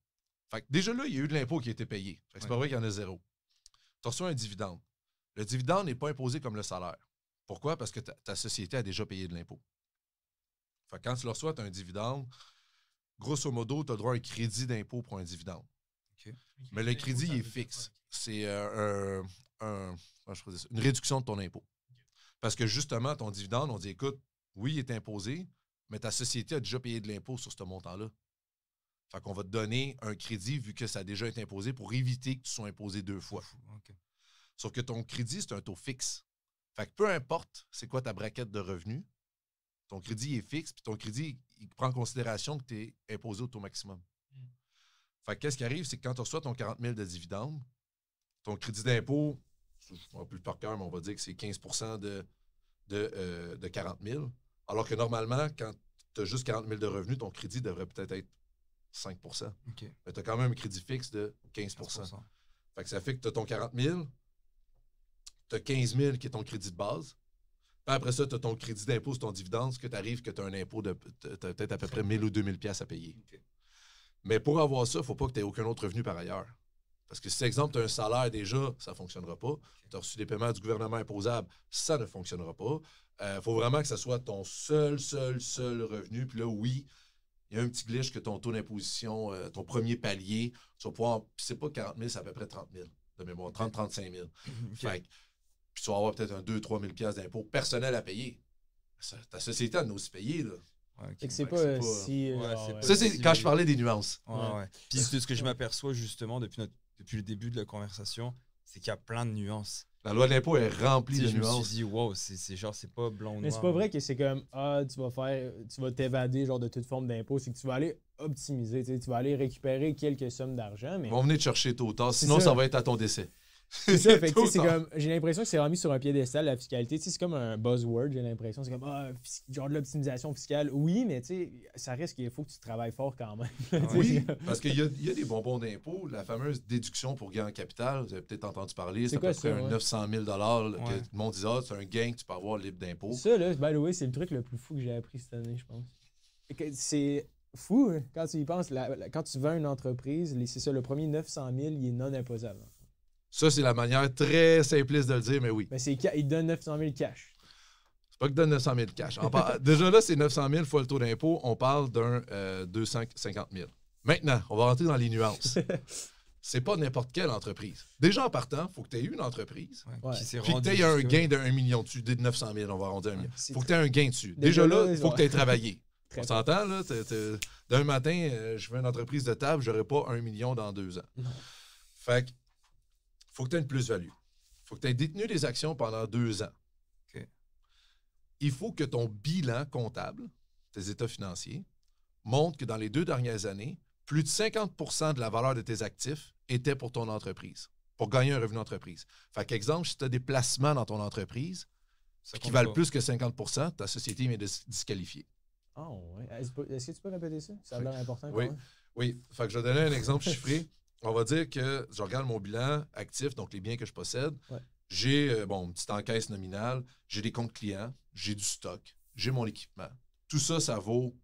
Fait déjà là, il y a eu de l'impôt qui a été payé. c'est pas vrai qu'il y en a zéro. Tu reçois un dividende. Le dividende n'est pas imposé comme le salaire. Pourquoi? Parce que ta, société a déjà payé de l'impôt. quand tu reçois, un dividende. Grosso modo, tu as droit à un crédit d'impôt pour un dividende. Mais le crédit, il est fixe. C'est euh, une réduction de ton impôt. Parce que justement, ton dividende, on dit écoute, oui, il est imposé, mais ta société a déjà payé de l'impôt sur ce montant-là. Fait qu'on va te donner un crédit vu que ça a déjà été imposé pour éviter que tu sois imposé deux fois. Sauf que ton crédit, c'est un taux fixe. Fait que peu importe c'est quoi ta braquette de revenus, ton crédit est fixe, puis ton crédit, il prend en considération que tu es imposé au taux maximum. Hmm. Fait qu'est-ce qui arrive, c'est que quand tu reçois ton 40 000 de dividendes, ton crédit d'impôt, je ne plus par cœur, mais on va dire que c'est 15 de, de, 40 euh, 000. Alors que normalement, quand tu as juste 40 000 de revenus, ton crédit devrait peut-être être 5 Mais tu as quand même un crédit fixe de 15, Fait que ça fait que tu as ton 40 000, tu as 15 000 qui est ton crédit de base. après ça, tu as ton crédit d'impôt sur ton dividende, ce que tu arrives que tu as un impôt de peut-être à peu près 1000 ou 2000 pièces à payer. Mais pour avoir ça, il ne faut pas que tu aies aucun autre revenu par ailleurs. Parce que si, exemple, tu as un salaire déjà, ça ne fonctionnera pas. Tu as reçu des paiements du gouvernement imposable, ça ne fonctionnera pas. Il euh, faut vraiment que ça soit ton seul, seul, seul revenu. Puis là, oui, il y a un petit glitch que ton taux d'imposition, euh, ton premier palier, tu vas pouvoir. c'est pas 40 000, c'est à peu près 30 000 Mais bon, 30-35 000. puis tu vas avoir peut-être un 2-3 000 d'impôts personnel à payer. ta société, a aussi payé. là. c'est euh, pas, si. ça, c'est quand je parlais des nuances. Puis c'est ce que je m'aperçois justement depuis notre depuis le début de la conversation, c'est qu'il y a plein de nuances. La loi de l'impôt est remplie de nuances. Je me suis dit, wow, c'est genre, c'est pas blond. Mais c'est pas vrai que c'est comme, ah, tu vas faire, tu vas t'évader genre de toute forme d'impôt. C'est que tu vas aller optimiser, tu, vas aller récupérer quelques sommes d'argent. Mais... Ils vont venir te chercher tôt autant, tard, sinon ça. va être à ton décès. C'est ça, comme. J'ai l'impression que c'est remis sur un piédestal, la fiscalité. C'est comme un buzzword, j'ai l'impression. C'est comme, ah, genre de l'optimisation fiscale. Oui, mais tu sais, ça risque qu'il faut que tu travailles fort quand même. Ah oui, parce qu'il y, a des bonbons d'impôt, la fameuse déduction pour gain en capital. Vous avez peut-être entendu parler, c'est à peu près un 900 000 que tout le monde dit, ah, c'est un gain que tu peux avoir libre d'impôt. Ça, là, by the way, c'est le truc le plus fou que j'ai appris cette année, je pense. C'est fou hein, quand tu y penses. quand tu vends une entreprise, c'est ça, le premier 900 000, il est non imposable. Ça, c'est la manière très simpliste de le dire, mais oui. Mais c'est il donne 900 000 cash. C'est pas qu'il donne 900 000 cash. Déjà là, c'est 900 000 fois le taux d'impôt. On parle d'un 250 euh, 000. Maintenant, on va rentrer dans les nuances. c'est pas n'importe quelle entreprise. Déjà en partant, il faut que tu aies une entreprise qui puis que tu aies un gain de 1 million dessus, de 900 000, on va arrondir un million. Il faut que tu aies un gain dessus. Déjà, là, il faut que tu aies travaillé. on s'entend, là? D'un matin, euh, je fais une entreprise de table, j'aurai pas un million dans deux ans. Fait faut que tu aies une plus-value. faut que tu aies détenu des actions pendant deux ans. Il faut que ton bilan comptable, tes états financiers, montre que dans les deux dernières années, plus de 50 de la valeur de tes actifs était pour ton entreprise, pour gagner un revenu d'entreprise. Fait qu'exemple, si tu as des placements dans ton entreprise qui valent plus que 50 ta société vient de disqualifier. Ah oh, oui. Est-ce que tu peux répéter ça? Ça a l'air important. Oui. Fait que je vais donner un exemple chiffré on va dire que je regarde mon bilan actif, donc les biens que je possède. J'ai, euh, bon, une petite encaisse nominale, j'ai des comptes clients, j'ai du stock, j'ai mon équipement. Tout ça, ça vaut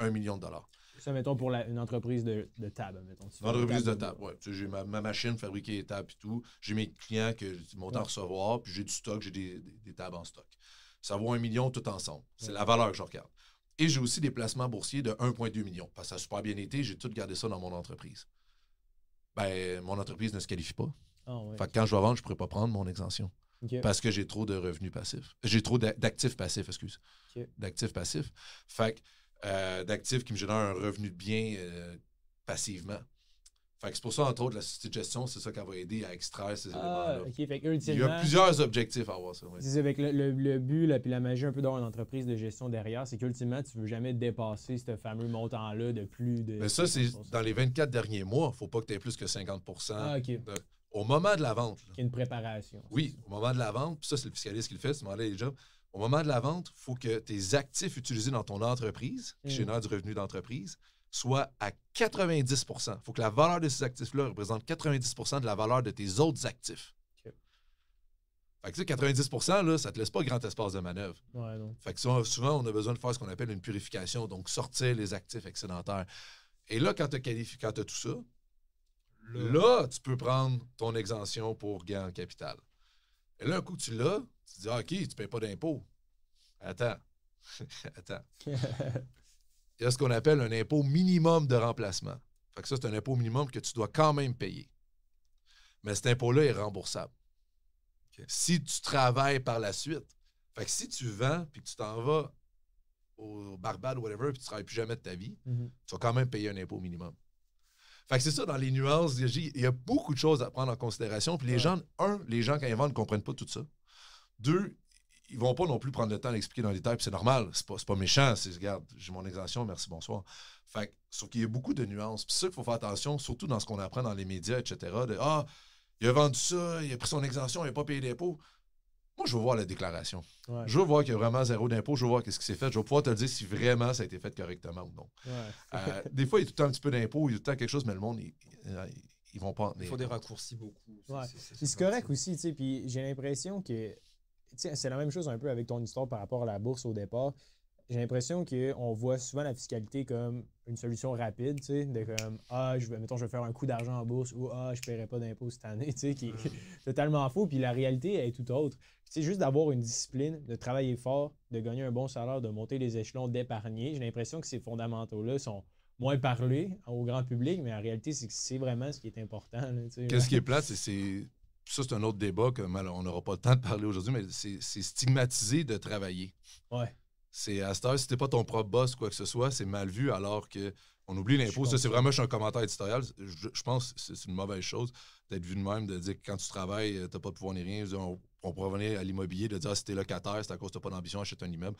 un million de dollars. Ça, mettons, pour une entreprise de, table, mettons. une entreprise de table, oui. J'ai ma, machine fabriquée des tables et tout. J'ai mes clients que mon temps recevoir, puis j'ai du stock, j'ai des, tables en stock. Ça vaut un million tout ensemble. C'est la valeur que je regarde. Et j'ai aussi des placements boursiers de 1,2 million. Parce que ça a super bien été, j'ai tout gardé ça dans mon entreprise. Ben, mon entreprise ne se qualifie pas. Ah, quand je vais vendre, je ne pourrai pas prendre mon exemption. Parce que j'ai trop de revenus passifs. J'ai trop d'actifs passifs, excuse. D'actifs passifs. Fait euh, d'actifs qui me génèrent un revenu de bien euh, passivement. Fait que c'est pour ça, entre autres, la société de gestion, c'est ça qui va aider à extraire ces ah, éléments-là. Il y a plusieurs objectifs à avoir ça. C'est avec le, le, but là, puis la magie un peu dans une entreprise de gestion derrière, c'est qu'ultimement, tu ne veux jamais dépasser ce fameux montant-là de plus de. Mais ça, c'est dans les 24 derniers mois, il ne faut pas que tu aies plus que 50 ah, Au moment de la vente. Il y a une préparation. Oui, au moment de la vente, puis ça, c'est le fiscaliste qui le fait, c'est demandé les jobs. Au moment de la vente, il faut que tes actifs utilisés dans ton entreprise, qui mm. génèrent du revenu d'entreprise, soit à 90 Il faut que la valeur de ces actifs-là représente 90 de la valeur de tes autres actifs. Fait que tu 90 là, ça te laisse pas grand espace de manœuvre. Fait que souvent, on a besoin de faire ce qu'on appelle une purification, donc sortir les actifs excédentaires. Et là, quand tu as, as, tout ça, là. tu peux prendre ton exemption pour gain en capital. Et là, un coup tu l'as, tu te dis ah, OK, tu ne payes pas d'impôts. Attends. Attends. il y a ce qu'on appelle un impôt minimum de remplacement. Fait que ça, c'est un impôt minimum que tu dois quand même payer. Mais cet impôt-là est remboursable. Si tu travailles par la suite, si tu vends puis que tu t'en vas au Barbade ou whatever, puis tu ne travailles plus jamais de ta vie, mm-hmm. tu vas quand même payer un impôt minimum. Fait que c'est ça, dans les nuances, il y a beaucoup de choses à prendre en considération. Puis les gens, un, les gens, quand ils vendent, ne comprennent pas tout ça. Deux, ils vont pas non plus prendre le temps d'expliquer dans les détail, c'est normal, c'est pas, pas méchant, c'est, regarde, j'ai mon exemption, merci, bonsoir. Fait que, sauf qu'il y a beaucoup de nuances. Puis ça qu'il faut faire attention, surtout dans ce qu'on apprend dans les médias, etc. De Ah, il a vendu ça, il a pris son exemption, il n'a pas payé d'impôts. Moi, je veux voir la déclaration. Je veux voir qu'il y a vraiment zéro d'impôt, je veux voir qu'est-ce qui s'est fait, je vais pouvoir te le dire si vraiment ça a été fait correctement ou non. Euh, des fois, il y a tout le temps un petit peu d'impôt, il y a tout le temps quelque chose, mais le monde, ils ils vont pas Il faut des raccourcis beaucoup. C'est correct aussi, tu sais. Puis j'ai l'impression que c'est la même chose un peu avec ton histoire par rapport à la bourse au départ. J'ai l'impression qu'on voit souvent la fiscalité comme une solution rapide, tu de comme Ah, je vais, mettons, je vais faire un coup d'argent en bourse ou Ah, je ne paierai pas d'impôts cette année, tu qui est hmm. totalement faux. Puis la réalité est tout autre. C'est juste d'avoir une discipline, de travailler fort, de gagner un bon salaire, de monter les échelons, d'épargner. J'ai l'impression que ces fondamentaux-là sont, moins parlés au grand public, mais en réalité, c'est c'est vraiment ce qui est important. Qu'est-ce qui est plat, c'est ça, c'est un autre débat que on n'aura pas le temps de parler aujourd'hui, mais c'est stigmatisé de travailler. Ouais. C'est à cette heure, si t'es pas ton propre boss, quoi que ce soit, c'est mal vu alors que on oublie l'impôt. Ça, c'est vraiment, je un commentaire éditorial. Je, pense que c'est une mauvaise chose d'être vu de même, de dire que quand tu travailles, euh, tu n'as pas de pouvoir ni rien. On, pourrait revenir à l'immobilier, de dire ah, si t'es locataire, c'est à cause que n'as pas d'ambition, achète un immeuble.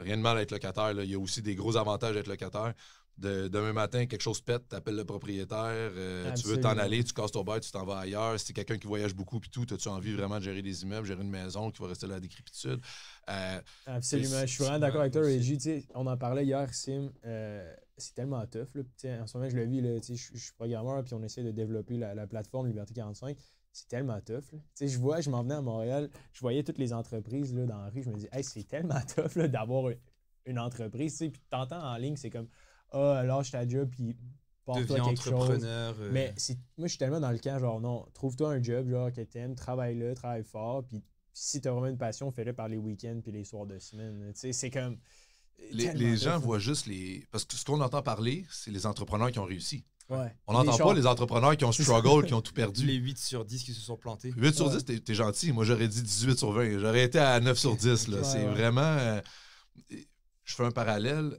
Rien de mal à être locataire. Il y a aussi des gros avantages d'être locataire demain matin, quelque chose pète, tu le propriétaire, euh, tu veux t'en aller, tu casses ton bail, tu t'en vas ailleurs. Si tu quelqu'un qui voyage beaucoup, puis tout, as-tu envie vraiment de gérer des immeubles, gérer une maison qui va rester là à la décrépitude? Euh, Absolument. Je suis vraiment d'accord avec toi, Reggie. On en parlait hier, Sim. Euh, c'est tellement tough. Là. En ce moment, je le vis, je suis programmeur, puis on essaie de développer la, plateforme Liberté 45 c'est tellement tough. Je vois, je m'en venais à Montréal, je voyais toutes les entreprises là, dans la rue, je me dis, c'est tellement tough d'avoir une entreprise. Puis tu t'entends en ligne, c'est comme, ah, lâche ta job, puis porte toi quelque chose. Euh. Mais moi, je suis tellement dans le camp, genre, non, trouve-toi un job, genre, que t'aimes, travaille-le, travaille fort, puis si t'as vraiment une passion, fais-le par les week-ends puis les soirs de semaine. Tu sais, c'est comme... Euh, les, gens voient juste les... Parce que ce qu'on entend parler, c'est les entrepreneurs qui ont réussi. On n'entend pas les entrepreneurs qui ont struggle, qui ont tout perdu. Les 8 sur 10 qui se sont plantés. 8 sur 10, t'es, gentil. Moi, j'aurais dit 18 sur 20. J'aurais été à 9 sur 10. Là. c'est vraiment... Euh, je fais un parallèle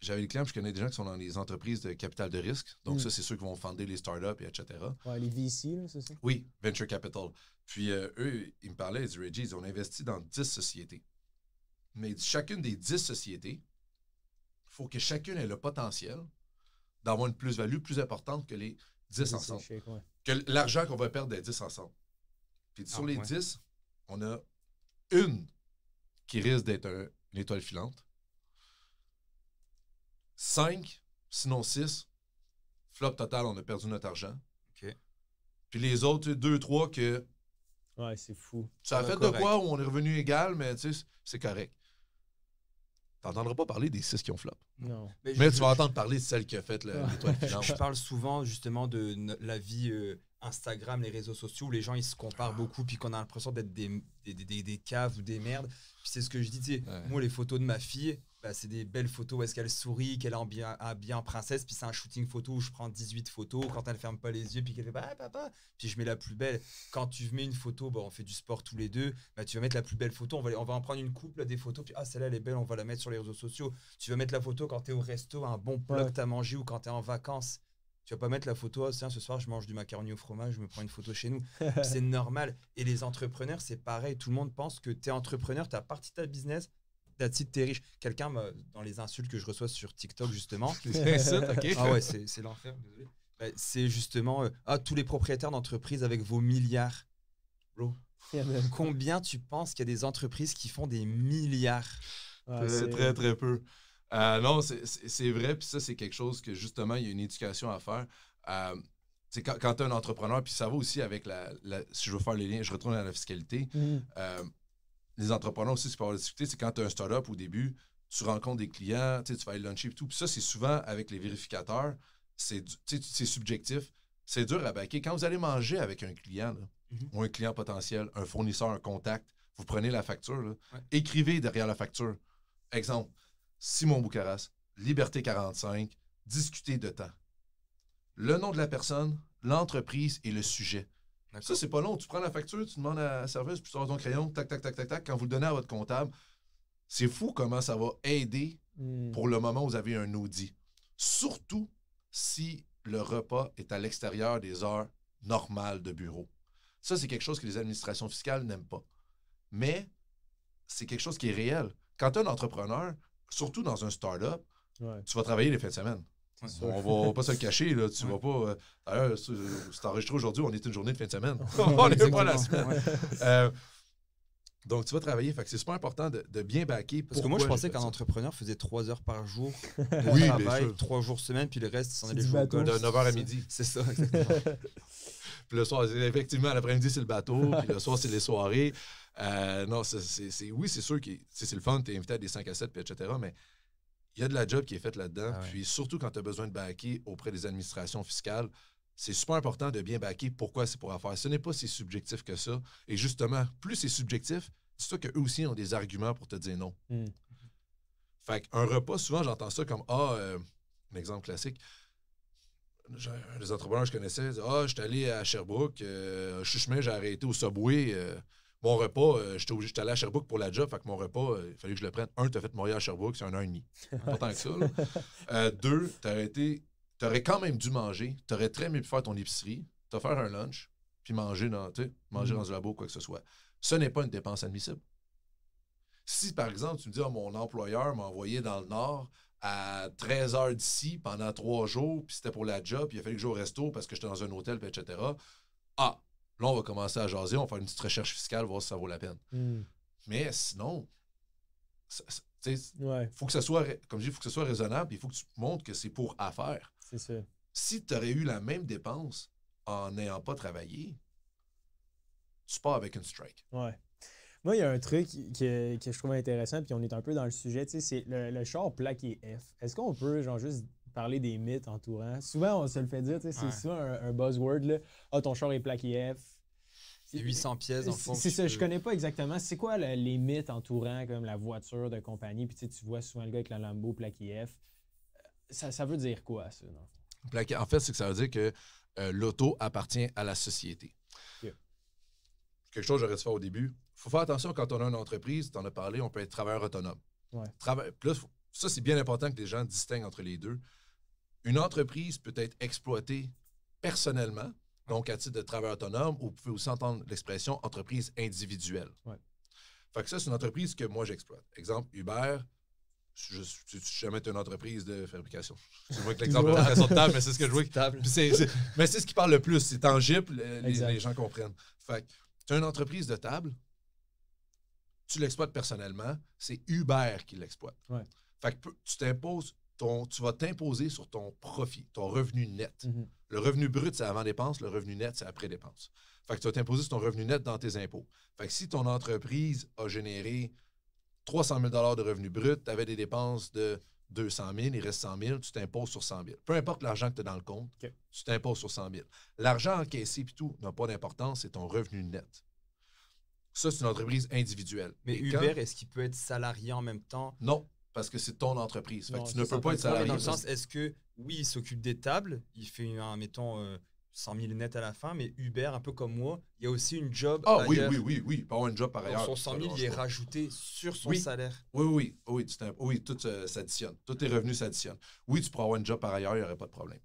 j'avais des clients, je connais des gens qui sont dans les entreprises de capital de risque. Donc, hmm. ça, c'est ceux qui vont fonder les startups, etc. Ouais, les VC, c'est ça? Oui, Venture Capital. Puis, euh, eux, ils me parlaient, ils disaient, Reggie, ils ont investi dans 10 sociétés. Mais chacune des 10 sociétés, il faut que chacune ait le potentiel d'avoir une plus-value plus importante que les 10 ensemble. Que l'argent qu'on va perdre des 10 ensemble. Puis, sur ah, les 10, on a une qui risque d'être une étoile filante 5, sinon 6, flop total, on a perdu notre argent. Puis les autres, 2, 3 que. Ouais, c'est fou. Ça a fait de quoi on est revenu égal, mais tu sais, c'est correct. T'entendras pas parler des six qui ont flop. Non. Mais, tu vas entendre parler de celle qui a fait l'étoile finale. Je parle souvent justement de la vie euh, Instagram, les réseaux sociaux où les gens ils se comparent beaucoup puis qu'on a l'impression d'être des des, caves ou des merdes. Puis c'est ce que je dis, tu sais, moi les photos de ma fille, bah, c'est des belles photos où est-ce qu'elle sourit, qu'elle a bien, un bien princesse, puis c'est un shooting photo où je prends 18 photos, quand elle ferme pas les yeux, puis qu'elle fait bah, papa, puis je mets la plus belle. Quand tu mets une photo, on fait du sport tous les deux, bah, tu vas mettre la plus belle photo, on va, on va en prendre une couple des photos, puis ah, celle-là elle est belle, on va la mettre sur les réseaux sociaux. Tu vas mettre la photo quand tu es au resto, un bon plat que tu as mangé ou quand tu es en vacances. Tu vas pas mettre la photo, «Ah, tiens, ce soir je mange du macaroni au fromage, je me prends une photo chez nous. c'est normal. Et les entrepreneurs, c'est pareil, tout le monde pense que tu es entrepreneur, tu as parti de ta business t'es riche. Quelqu'un, dans les insultes que je reçois sur TikTok, justement. Ah ouais, c'est l'enfer, désolé. Bah, c'est justement euh, ah, tous les propriétaires d'entreprises avec vos milliards. Bro, combien tu penses qu'il y a des entreprises qui font des milliards ah, C'est très, très, peu. Euh, non, c'est vrai, puis ça, c'est quelque chose que justement, il y a une éducation à faire. c'est euh, quand, tu es un entrepreneur, puis ça va aussi avec la, Si je veux faire le lien, je retourne à la fiscalité. Mmh les entrepreneurs aussi, c'est pas avoir discuter. c'est quand tu as un startup au début, tu rencontres des clients, tu vas aller luncher et tout. Puis ça, c'est souvent avec les vérificateurs, c'est subjectif. C'est dur à baquer. Quand vous allez manger avec un client, mm-hmm. ou un client potentiel, un fournisseur, un contact, vous prenez la facture, écrivez derrière la facture. Exemple, Simon Boucaras, Liberté 45, discuter de temps. Le nom de la personne, l'entreprise et le sujet. Ça, c'est pas long. Tu prends la facture, tu demandes à un service, puis tu sors ton crayon, tac, tac, tac, tac, tac. Quand vous le donnez à votre comptable, c'est fou comment ça va aider hmm. pour le moment où vous avez un audit. Surtout si le repas est à l'extérieur des heures normales de bureau. Ça, c'est quelque chose que les administrations fiscales n'aiment pas. Mais c'est quelque chose qui est réel. Quand tu es un entrepreneur, surtout dans un start-up, tu vas travailler les fins de semaine. On va pas se le cacher, là. Tu vas pas. Euh, d'ailleurs, euh, c'est enregistré aujourd'hui, on est une journée de fin de semaine. on pas la semaine. Euh, donc, tu vas travailler. Fait que c'est super important de, bien baquer. Parce que moi, je pensais qu'un entrepreneur faisait trois heures par jour de travail, trois jours semaine, puis le reste, c'en est les jours De 9h à midi. C'est ça, exactement. puis le soir, effectivement, l'après-midi, c'est le bateau, puis le soir, c'est les soirées. non, c'est, oui, c'est sûr que c'est le fun, tu es invité à des 5 à 7, etc. Mais il y a de la job qui est faite là-dedans. Ah puis surtout quand tu as besoin de baquer auprès des administrations fiscales, c'est super important de bien baquer pourquoi c'est pour affaire. Ce n'est pas si subjectif que ça. Et justement, plus c'est subjectif, c'est sûr qu'eux aussi ont des arguments pour te dire non. Hmm. Fait qu'un repas, souvent, j'entends ça comme Ah, euh, un exemple classique. des entrepreneurs que je connaissais Ah, je suis allé à Sherbrooke, euh, je suis chemin, j'ai arrêté au Subway. Euh, mon repas, euh, j'étais obligé, allé à Sherbrooke pour la job, fait que mon repas, euh, il fallait que je le prenne. Un, t'as fait Montréal à Sherbrooke, c'est un an et demi. autant que ça. Euh, deux, t'aurais T'aurais quand même dû manger, t'aurais très bien pu faire ton épicerie, t'as faire un lunch, puis manger dans, manger mm. dans labo, quoi que ce soit. Ce n'est pas une dépense admissible. Si, par exemple, tu me dis, ah, mon employeur m'a envoyé dans le Nord à 13 heures d'ici pendant trois jours, puis c'était pour la job, puis il a fallu que je au resto parce que j'étais dans un hôtel, etc. Ah, Là, on va commencer à jaser, on va faire une petite recherche fiscale, voir si ça vaut la peine. Hmm. Mais sinon, il faut que ça soit, comme je dis, faut que ce soit raisonnable, il faut que tu montres que c'est pour affaire. Si tu aurais eu la même dépense en n'ayant pas travaillé, tu pars avec une strike. Ouais. Moi, il y a un truc que, que, je trouve intéressant, puis on est un peu dans le sujet, c'est le, le, char plaqué F. Est-ce qu'on peut, genre, juste parler des mythes entourant. Souvent, on se le fait dire, c'est souvent un, un buzzword. Là. Ah, ton char est plaqué F. 800 pièces, en fond. C'est ça, je connais pas exactement. C'est quoi les mythes entourant comme la voiture de compagnie? Puis tu vois souvent le gars avec la Lambo plaqué F. Euh, ça, veut dire quoi, ça, non En fait, c'est que ça veut dire que euh, l'auto appartient à la société. Quelque chose que j'aurais dû faire au début. faut faire attention quand on a une entreprise, tu en as parlé, on peut être travailleur autonome. ça, c'est bien important que les gens distinguent entre les deux. Une entreprise peut être exploitée personnellement, donc à titre de travail autonome, ou vous pouvez aussi entendre l'expression entreprise individuelle. Fait que ça, c'est une entreprise que moi j'exploite. Exemple, Uber, je suis jamais une entreprise de fabrication. C'est moi que l'exemple mais c'est ce que je vois. mais c'est ce qui parle le plus, c'est tangible, les, gens comprennent. Fait tu as une entreprise de table, tu l'exploites personnellement, c'est Uber qui l'exploite. Fait que tu t'imposes tu vas t'imposer sur ton profit, ton revenu net. Mhm. Le revenu brut, c'est avant dépense, le revenu net, c'est après dépense. Fait que tu vas t'imposer sur ton revenu net dans tes impôts. Fait que si ton entreprise a généré 300 000 de revenu brut, tu avais des dépenses de 200 000, il reste 100 000, tu t'imposes sur 100 000. Peu importe l'argent que tu as dans le compte, tu t'imposes sur 100 000. L'argent encaissé et tout n'a pas d'importance, c'est ton revenu net. Ça, c'est une entreprise individuelle. Mais Hubert Uber, est-ce qu'il peut être salarié en même temps? Non parce que c'est ton entreprise. tu ne peux pas être salarié. Dans le sens, est-ce que, oui, il s'occupe des tables, il fait un, mettons, 100 euh, 000 nets à la fin, mais Uber, un peu comme moi, il y a aussi une job. Ah oui, oui, oui, oui, pas une job par ailleurs. son 100 000, il est rajouté sur son salaire. Oui, oui, oui, oui, tout s'additionne. Tous tes revenus s'additionnent. Oui, tu pourras avoir une job par ailleurs, il n'y aurait pas de problème.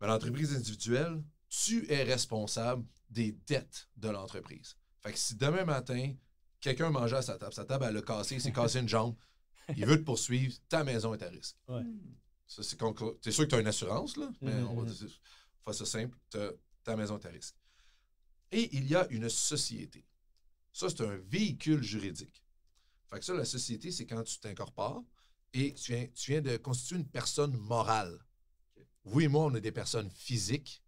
Mais l'entreprise individuelle, tu es responsable des dettes de l'entreprise. Fait que si demain matin, quelqu'un mangeait à sa table, sa table, elle a cassé, s'est cassé une jambe, il veut te poursuivre, ta maison est à risque. Ça, c'est sûr que tu as une assurance, là, mais mm-hmm. on va faire ça simple, ta maison est à risque. Et il y a une société. Ça, c'est un véhicule juridique. Fait que ça, la société, c'est quand tu t'incorpores et tu viens, de constituer une personne morale. oui moi, on est des personnes physiques.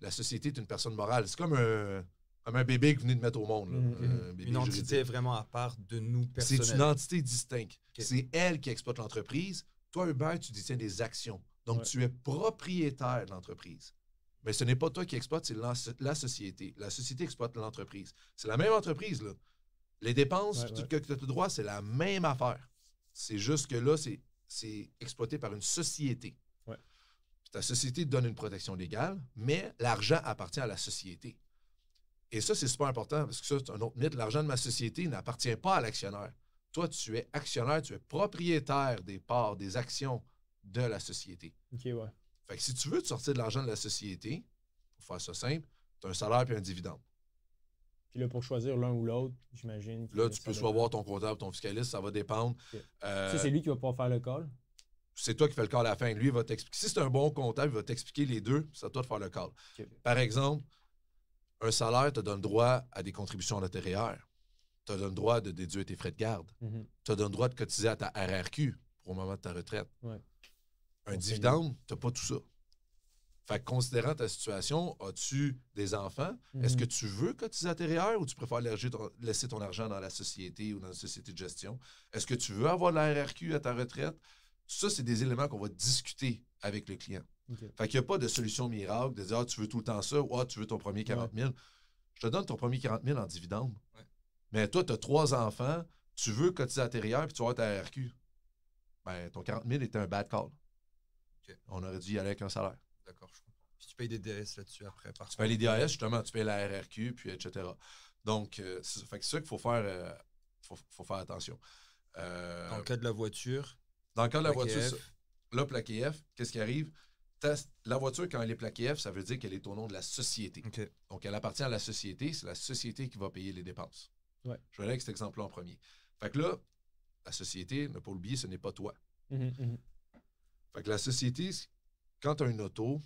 La société est une personne morale. C'est comme un, comme un bébé que vous venez de mettre au monde. Mm, mm. une entité vraiment à part de nous C'est une entité distincte. C'est elle qui exploite l'entreprise. Toi, Hubert, tu détiens des actions. Donc, tu es propriétaire de l'entreprise. Mais ce n'est pas toi qui exploite c'est la, société. La société exploite l'entreprise. C'est la même entreprise, là. Les dépenses que tu droit, c'est la même affaire. C'est juste que là, c'est, c'est exploité par une société. Ta société te donne une protection légale, mais l'argent appartient à la société. Et ça, c'est super important parce que ça, c'est un autre mythe. L'argent de ma société n'appartient pas à l'actionnaire. Toi, tu es actionnaire, tu es propriétaire des parts, des actions de la société. OK, ouais. Fait que si tu veux te sortir de l'argent de la société, pour faire ça simple, tu as un salaire puis un dividende. Puis là, pour choisir l'un ou l'autre, j'imagine. Là, tu peux soit voir ton comptable, ton fiscaliste, ça va dépendre. Euh, c'est lui qui va pouvoir faire le call? C'est toi qui fais le call à la fin. Lui, va t'expliquer. Si c'est un bon comptable, il va t'expliquer les deux, c'est à toi de faire le call. Par exemple, un salaire te donne droit à des contributions à la Tu as le droit de déduire tes frais de garde, Tu mhm. as te droit de cotiser à ta RRQ pour au moment de ta retraite. Un dividende, tu n'as pas tout ça. Fait considérant ta situation, as-tu des enfants? Est-ce mhm. que tu veux cotiser à l'intérieur ou tu préfères laisser ton argent dans la société ou dans la société de gestion? Est-ce que tu veux avoir la RRQ à ta retraite? Ça, c'est des éléments qu'on va discuter avec le client. Il Fait n'y a pas de solution miracle de dire ah, tu veux tout le temps ça ou ah, tu veux ton premier 40 000. Je te donne ton premier 40 000 en dividende. Mais toi, tu as trois enfants, tu veux cotiser à tes puis tu vas avoir ta RRQ. Ben, ton 40 000 était un bad call. On aurait dû y aller avec un salaire. D'accord, je Puis tu payes des DAS là-dessus après. Par tu payes les DAS, justement, tu payes la RRQ, puis etc. Donc, euh, c'est ça qu'il faut faire, euh, faut, faut, faire attention. Euh, dans le cas de la voiture. Dans le cas de la voiture, là, plaqué F, qu'est-ce qui arrive? la voiture, quand elle est plaquée F, ça veut dire qu'elle est au nom de la société. Donc, elle appartient à la société. C'est la société qui va payer les dépenses. Je vais avec cet exemple-là en premier. Fait que là, la société, ne pas oublier, ce n'est pas toi. Mhm, mhm. Fait que la société, quand tu as une auto,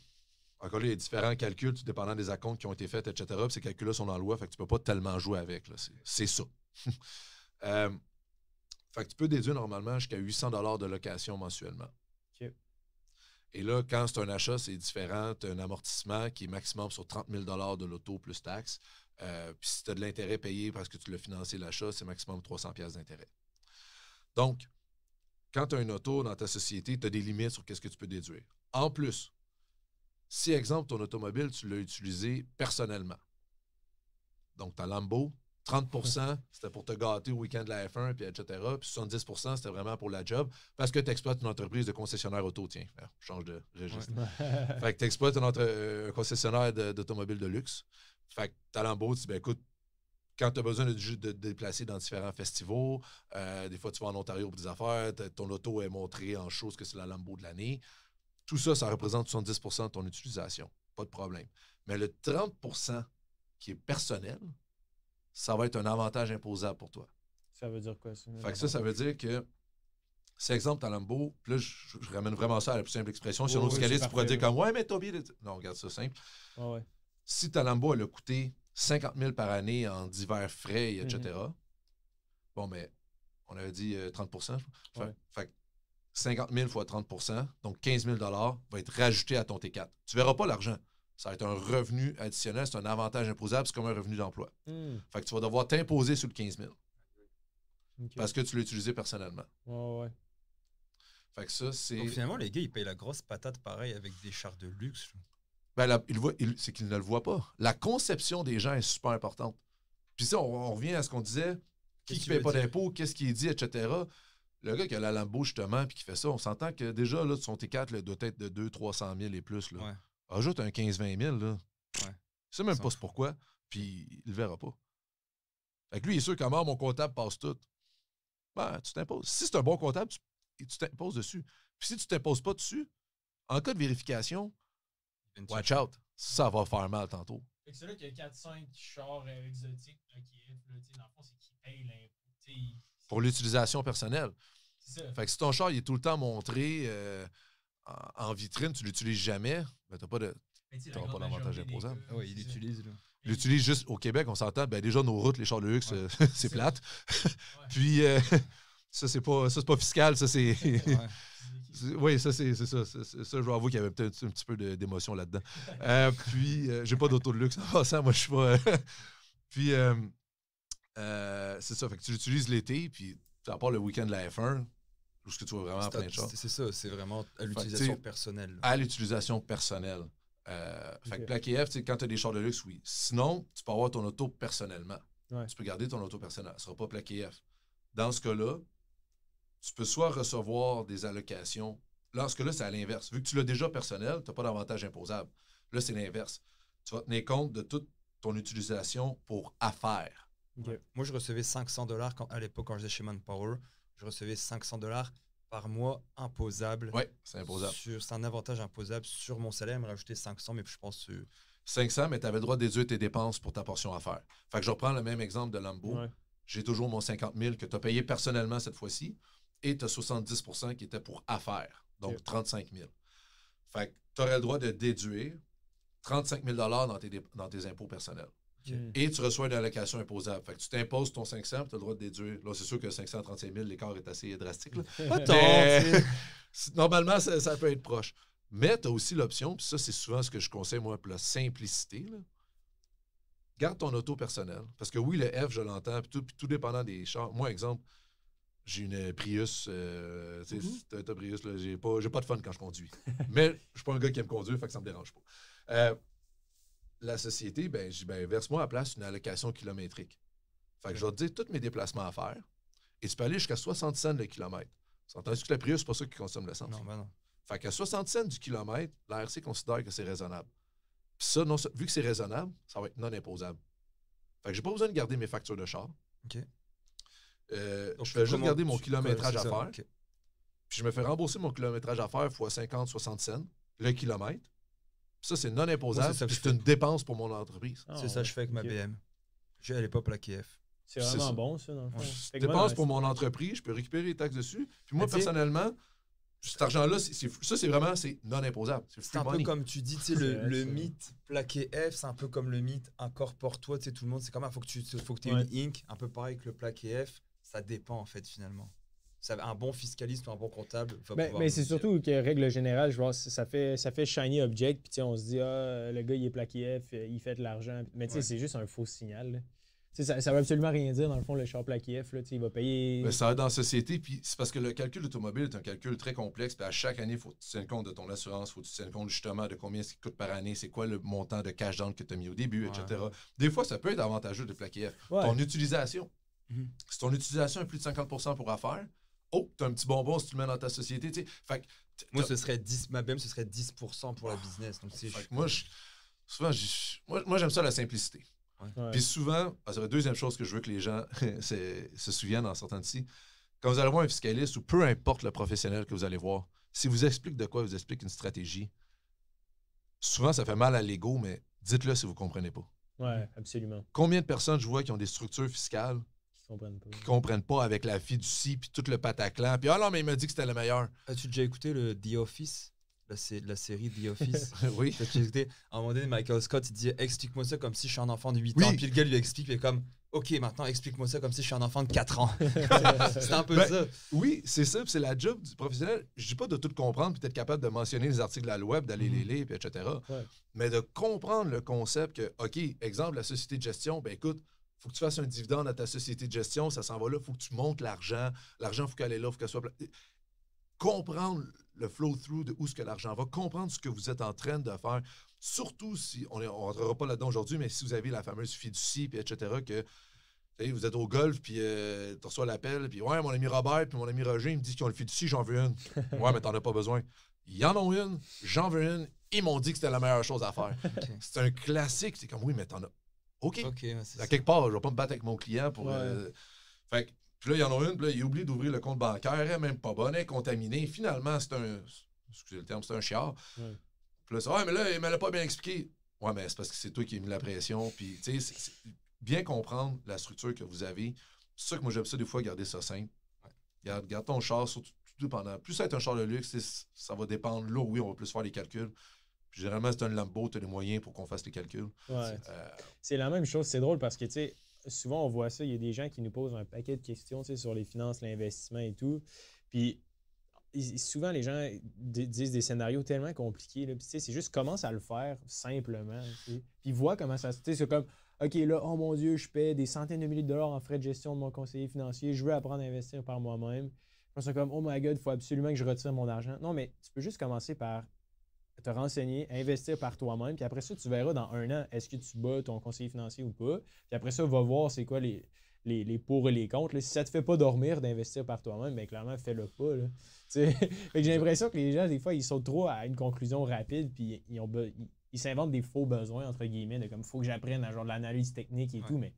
encore là, il y a différents calculs, tout dépendant des acomptes qui ont été faits, etc. ces calculs-là sont en loi, fait que tu peux pas tellement jouer avec. C'est ça. Euh, fait que tu peux déduire normalement jusqu'à 800 de location mensuellement. Et là, quand c'est un achat, c'est différent. Tu as un amortissement qui est maximum sur 30 000 de l'auto plus taxes. Euh, puis si tu as de l'intérêt payé parce que tu l'as financé l'achat, c'est maximum 300 d'intérêt. Donc, quand tu as une auto dans ta société, tu as des limites sur ce que tu peux déduire. En plus, si, exemple, ton automobile, tu l'as utilisé personnellement, donc ta Lambo, 30 c'était pour te gâter au week-end de la F1, puis etc. Puis 70 c'était vraiment pour la job parce que tu exploites une entreprise de concessionnaire auto. Tiens, hein, je change de registre. fait que tu exploites euh, un concessionnaire d'automobile de, luxe. Fait que Lambo, tu dis, ben écoute, quand tu as besoin de, de, déplacer dans différents festivals, euh, des fois tu vas en Ontario pour des affaires, ton auto est montré en chose que c'est la lambeau de l'année. Tout ça, ça représente 70 de ton utilisation. Pas de problème. Mais le 30 qui est personnel, ça va être un avantage imposable pour toi. Ça veut dire quoi? Fait ça, ça veut dire que, c'est exemple, Talambo, là, je, ramène vraiment ça à la plus simple expression. Si a on scaliste tu pourrais dire comme, ouais, mais Toby, non, regarde ça simple. Si Talambo, elle a coûté 50 000 par année en divers frais, etc., mm-hmm. bon, mais ben, on avait dit 30 euh, fait, 50 000 fois 30 donc 15 000 va être rajouté à ton T4. Tu verras pas l'argent ça va être un revenu additionnel, c'est un avantage imposable, c'est comme un revenu d'emploi. Hmm. Fait que tu vas devoir t'imposer sur le 15 000 parce que tu l'as utilisé personnellement. Ouais, ouais. Fait que ça, c'est. Donc finalement, les gars, ils payent la grosse patate pareil avec des chars de luxe. Ben, il c'est qu'ils ne le voient pas. La conception des gens est super importante. Puis ça, on, revient à ce qu'on disait qui ne paye pas d'impôts, qu'est-ce qu'il dit, etc. Le gars qui a la lambeau, justement, puis qui fait ça, on s'entend que déjà, là, son T4 doit être de 200-300 000 et plus. Là. Ouais. Ajoute ah, un 15-20 000, là. Ouais. C'est même pas ce pourquoi, puis il le verra pas. Fait que lui, il est sûr qu'à mort, mon comptable passe tout. Ben, tu t'imposes. Si c'est un bon comptable, tu t'imposes dessus. Puis si tu t'imposes pas dessus, en cas de vérification, watch out. Ça va faire mal tantôt. que c'est là qu'il y a 4-5 chars exotiques qui là, dans le fond, c'est qui paye l'impôt. Pour l'utilisation personnelle. Fait que si ton char il est tout le temps montré. Euh, en, vitrine, tu l'utilises jamais, ben, tu n'auras pas de. pas d'avantage imposable. Ah oui, il l'utilise. Il l'utilise juste au Québec, on s'entend. Ben, déjà, nos routes, les chars de luxe, euh, c'est plate. Puis, euh, ça, c'est pas, ça, pas fiscal, ça, c'est. Oui, ça, c'est ça. Ça, je dois avouer qu'il y avait peut-être un petit peu d'émotion là-dedans. Euh, puis, je j'ai pas d'auto de luxe en passant. Moi, je suis pas. puis, c'est ça. Fait que tu l'utilises l'été, puis à part le week-end de la F1, ou que tu vois vraiment plein de C'est ça, c'est vraiment à l'utilisation personnelle. À l'utilisation personnelle. Euh, fait que plaque F, quand tu as des chars de luxe, oui. Sinon, tu peux avoir ton auto personnellement. Tu peux garder ton auto personnel. Ce ne sera pas plaqué F. Dans ce cas-là, tu peux soit recevoir des allocations. Lorsque là c'est à l'inverse. Vu que tu l'as déjà personnel, tu n'as pas d'avantage imposable. Là, c'est l'inverse. Tu vas tenir compte de toute ton utilisation pour affaires. Moi, je recevais 500 dollars à l'époque quand j'étais chez Manpower je recevais 500 dollars par mois imposable. Oui, c'est imposable. C'est un avantage imposable sur mon salaire. me rajouter 500, mais je pense. que… 500, mais tu avais le droit de déduire tes dépenses pour ta portion affaires. Fait que je reprends le même exemple de Lambo. J'ai toujours mon 50 000 que tu as payé personnellement cette fois-ci et tu as 70 qui était pour affaires, donc 35 000. Fait que tu aurais le droit de déduire 35 000 dans tes impôts personnels. Mm. Et tu reçois une allocation imposable. Fait que tu t'imposes ton 500 tu as le droit de déduire. Là, c'est sûr que 535 000, l'écart est assez drastique. Pas normalement, ça, peut être proche. Mais tu as aussi l'option, puis ça, c'est souvent ce que je conseille, moi, pour la simplicité. Garde ton auto personnel. Parce que oui, le F, je l'entends, puis tout, tout, dépendant des chars. Moi, exemple, j'ai une Prius. Euh, tu sais, mm-hmm. Prius, j'ai pas, pas de fun quand je conduis. Mais je suis pas un gars qui aime conduire, fait que ça me dérange pas. Euh, la société, ben, je dis, ben, verse-moi à place une allocation kilométrique. Fait que je vais te dire tous mes déplacements à faire et tu peux aller jusqu'à 60 cents le kilomètre. Tu que la Prius, c'est pas ça qui consomme l'essence. Non, ben non. Fait qu'à 60 cents du kilomètre, l'ARC considère que c'est raisonnable. Puis ça, vu que c'est raisonnable, ça va être non imposable. Fait que j'ai pas besoin de garder mes factures de char. OK. Euh, je vais juste garder mon kilométrage à faire. Puis je me fais rembourser mon kilométrage à faire fois 50, 60 cents le kilomètre. Ça, c'est non imposable. C'est une dépense pour mon entreprise. c'est ça que je fais avec ma ah, BM. Je n'allais pas plaquée F. C'est vraiment bon, ça. Dans le Dépense pour mon entreprise, je peux récupérer les taxes dessus. Puis moi, personnellement, cet argent-là, ça, c'est vraiment c'est non imposable. C'est un peu comme tu dis, le, le mythe plaqué F, c'est un peu comme le mythe toi pour toi, tout le monde, c'est comme il ah, faut que tu aies une ink, un peu pareil que le plaqué F, ça dépend en fait finalement un bon fiscaliste ou un bon comptable va ben, Mais c'est surtout que, règle générale, je vois, ça fait, ça fait shiny object, puis on se dit, ah, le gars, il est plaqué il fait de l'argent. Mais c'est juste un faux signal. Ça, ne veut absolument rien dire, dans le fond, le char plaqué F, il va payer. Mais ben, ça dans la société, puis c'est parce que le calcul automobile est un calcul très complexe, puis à chaque année, il faut que tu tiennes compte de ton assurance, il faut que tu tiennes compte justement de combien ça coûte par année, c'est quoi le montant de cash down que tu as mis au début, etc. Des fois, ça peut être avantageux de plaquer F. Ton utilisation. Mhm. Si ton utilisation est plus de 50 pour affaires, oh, t'as un petit bonbon si tu le mets dans ta société. Fait moi, ce serait 10, ma BM, ce serait 10 pour la ah, business. Donc, moi, souvent, moi, j'aime ça la simplicité. Puis souvent, c'est ah, la deuxième chose que je veux que les gens se, souviennent en sortant d'ici. Quand vous allez voir un fiscaliste ou peu importe le professionnel que vous allez voir, s'il vous explique de quoi, vous explique une stratégie, souvent ça fait mal à l'ego, mais dites-le si vous ne comprenez pas. Oui, absolument. Combien de personnes je vois qui ont des structures fiscales comprennent pas. comprennent pas avec la du C, puis tout le pataclan. Puis alors, ah mais il m'a dit que c'était le meilleur. As-tu déjà écouté le The Office la, la série The Office. oui. as écouté À un moment donné, Michael Scott, il dit Explique-moi ça comme si je suis un enfant de 8 ans. Puis le gars lui explique, il est comme Ok, maintenant explique-moi ça comme si je suis un enfant de 4 ans. c'est un peu ben, ça. Oui, c'est ça. C'est la job du professionnel. Je dis pas de tout comprendre, puis être capable de mentionner les articles de la web, d'aller mm. les lire, puis etc. Mais de comprendre le concept que, OK, exemple, la société de gestion, ben écoute, faut que tu fasses un dividende à ta société de gestion, ça s'en va là, faut que tu montes l'argent, l'argent, faut qu'elle est là, faut qu'elle soit... Comprendre le flow-through de où ce que l'argent va, comprendre ce que vous êtes en train de faire, surtout si, on ne rentrera pas là-dedans aujourd'hui, mais si vous avez la fameuse fiducie, puis etc., que vous êtes au golf, puis euh, tu reçois l'appel, puis ouais, mon ami Robert, puis mon ami Roger, ils me disent qu'ils ont le fiducie, j'en veux une. ouais, mais t'en as pas besoin. Ils en ont une, j'en veux une, ils m'ont dit que c'était la meilleure chose à faire. C'est un classique, c'est comme oui, mais t'en as OK. à quelque part, je vais pas me battre avec mon client pour. Euh, puis là, il y en a une, puis là, il oublie d'ouvrir le compte bancaire, elle n'est même pas bonne, elle est contaminée. Finalement, c'est un. Excusez le terme, c'est un chiard. Puis là, c'est mais là, il me l'a pas bien expliqué. Ouais, mais c'est parce que c'est toi qui as mis la pression. Puis, tu sais, bien comprendre la structure que vous avez. C'est sûr que moi, j'aime ça des fois, garder ça simple. Garde, ton char, surtout, tout pendant. Plus ça va être un char de luxe, ça va dépendre. Là, oui, on va plus faire les calculs généralement, c'est un lambeau, tu as les moyens pour qu'on fasse les calculs. Euh, c'est la même chose. C'est drôle parce que, tu sais, souvent on voit ça, il y a des gens qui nous posent un paquet de questions sur les finances, l'investissement et tout. Puis souvent les gens disent des scénarios tellement compliqués. Là, puis c'est juste commence à le faire simplement. Puis vois comment ça se. C'est comme OK, là, oh mon Dieu, je paie des centaines de milliers de dollars en frais de gestion de mon conseiller financier, je veux apprendre à investir par moi-même. c'est pense comme Oh my god, il faut absolument que je retire mon argent. Non, mais tu peux juste commencer par te renseigner, investir par toi-même, puis après ça, tu verras dans un an, est-ce que tu bats ton conseiller financier ou pas. Puis après ça, va voir c'est quoi les, les, les, pour et les contre. si ça te fait pas dormir d'investir par toi-même, bien clairement, fais-le pas. j'ai l'impression que les gens, des fois, ils sautent trop à une conclusion rapide, puis ils ont ils, s'inventent des faux besoins, entre guillemets, de comme, faut que j'apprenne un genre de l'analyse technique et tout, mais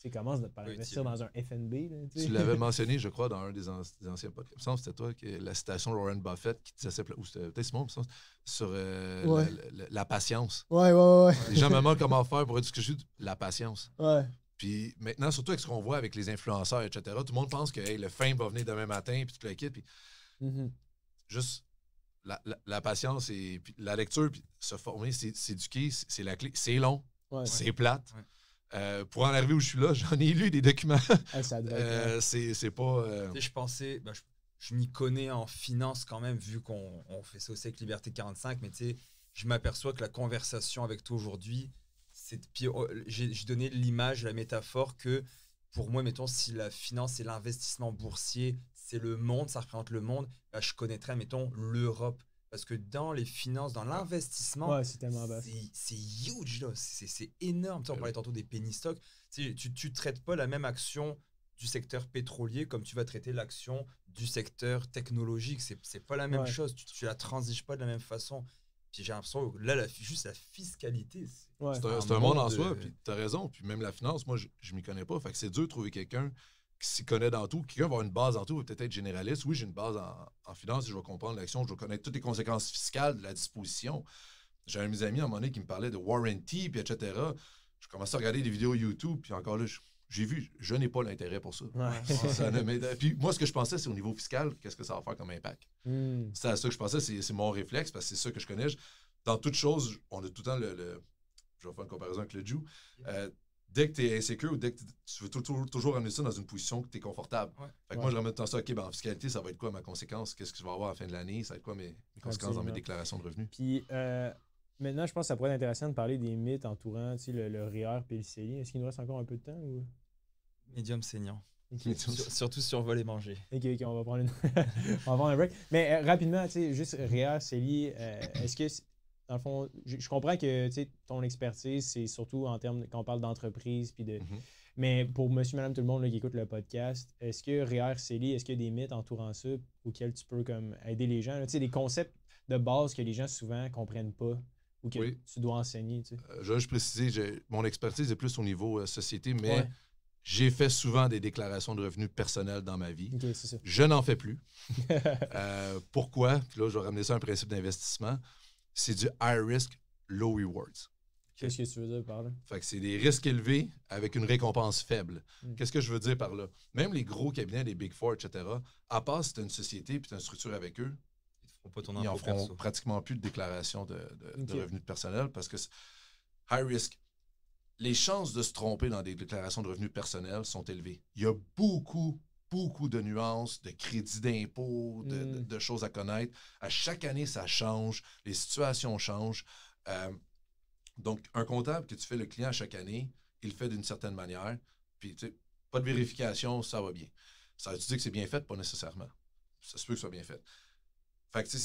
tu commences par investir dans un FNB. tu l'avais mentionné, je crois, dans un des, anciens podcasts. c'était toi, que la citation de Warren Buffett qui disait, ou c'était peut-être Simon, sur euh, la, patience. Ouais, ouais, ouais. Les gens me demandent comment faire pour discuter la patience. Ouais. Puis maintenant, surtout avec ce qu'on voit avec les influenceurs, etc., tout le monde pense que le fame va venir demain matin, puis tu le quittes. Puis mm-hmm. Juste la, la, patience et la lecture, puis se former, s'éduquer, c'est la clé. C'est long, c'est plate. Euh, pour en arriver où je suis là, j'en ai lu des documents. Ah, euh, c'est pas. Euh, je pensais, ben, je, m'y connais en finance quand même, vu qu'on fait ça aussi avec Liberté 45, mais tu sais, je m'aperçois que la conversation avec toi aujourd'hui, c'est. Oh, j'ai donné l'image, la métaphore que pour moi, mettons, si la finance et l'investissement boursier, c'est le monde, ça représente le monde, ben, je connaîtrais, mettons, l'Europe. Parce que dans les finances, dans l'investissement, c'est huge, c'est énorme. Tu on euh, parlait tantôt des penny stocks. Tu ne traites pas la même action du secteur pétrolier comme tu vas traiter l'action du secteur technologique. C'est pas la même chose. Tu, ne la transiges pas de la même façon. Puis j'ai l'impression que là, la, juste la fiscalité, c'est ah, un, monde en soi. tu as raison. Puis même la finance, moi, je, ne m'y connais pas. Fait que c'est dur de trouver quelqu'un qui s'y connaît dans tout, qui va avoir une base dans tout, peut-être généraliste. Oui, j'ai une base en, en, finance, je vais comprendre l'action, je vais connaître toutes les conséquences fiscales de la disposition. J'avais mes amis à un moment donné qui me parlait de warranty, puis etc. Je commençais à regarder des vidéos YouTube, puis encore là, j'ai vu, je n'ai pas l'intérêt pour ça. puis moi, ce que je pensais, c'est au niveau fiscal, qu'est-ce que ça va faire comme impact? Hmm. C'est ça que je pensais, c'est mon réflexe, parce que c'est ça que je connais. dans toute chose, on a tout le temps le, je vais faire une comparaison avec le Jew dès que tu es insécure ou dès que tu veux toujours, toujours amener ça dans une position que tu es confortable. Fait que moi, je ramène ça, OK, ben, en fiscalité, ça va être quoi ma conséquence? Qu'est-ce que je vais avoir à la fin de l'année? Ça va être quoi mes, conséquences dans mes déclarations de revenus? Puis euh, maintenant, je pense que ça pourrait être intéressant de parler des mythes entourant tu sais, le, le et le CELI. Est-ce qu'il nous reste encore un peu de temps? Ou... Médium saignant. Surtout Sur, surtout manger. Ok, ok, on va prendre on va prendre un break. Mais euh, rapidement, tu sais, juste REER, CELI, euh, est-ce que dans le fond, je, comprends que ton expertise, c'est surtout en termes quand on parle d'entreprise, puis de. Mm-hmm. Mais pour monsieur, madame, tout le monde qui écoute le podcast, est-ce que REER, CELI, est-ce qu'il y a des mythes entourant ça auxquels tu peux comme aider les gens? Tu sais, des concepts de base que les gens souvent comprennent pas ou que tu dois enseigner. Tu sais. Euh, je veux juste préciser, mon expertise est plus au niveau euh, société, mais j'ai fait souvent des déclarations de revenus personnels dans ma vie. ça. Je n'en fais plus. Euh, pourquoi? Puis là, je vais ramener ça à un principe d'investissement c'est du high risk, low rewards. Qu'est-ce que tu veux dire par là? c'est des risques élevés avec une récompense faible. Hmm. Qu'est-ce que je veux dire par là? Même les gros cabinets, les Big Four, etc., à part si tu une société et tu as une structure avec eux, ils pas ton ils feront pratiquement plus de déclaration de, revenus de personnel parce que high risk. Les chances de se tromper dans des déclarations de revenus personnels sont élevées. Il y a beaucoup, beaucoup de nuances, de crédits d'impôts, mm. de, choses à connaître. À chaque année, ça change, les situations changent. Euh, donc, un comptable que tu fais le client à chaque année, il le fait d'une certaine manière, puis tu sais, pas de vérification, ça va bien. Ça veut dire que c'est bien fait? Pas nécessairement. Ça se peut que ce soit bien fait. Fait que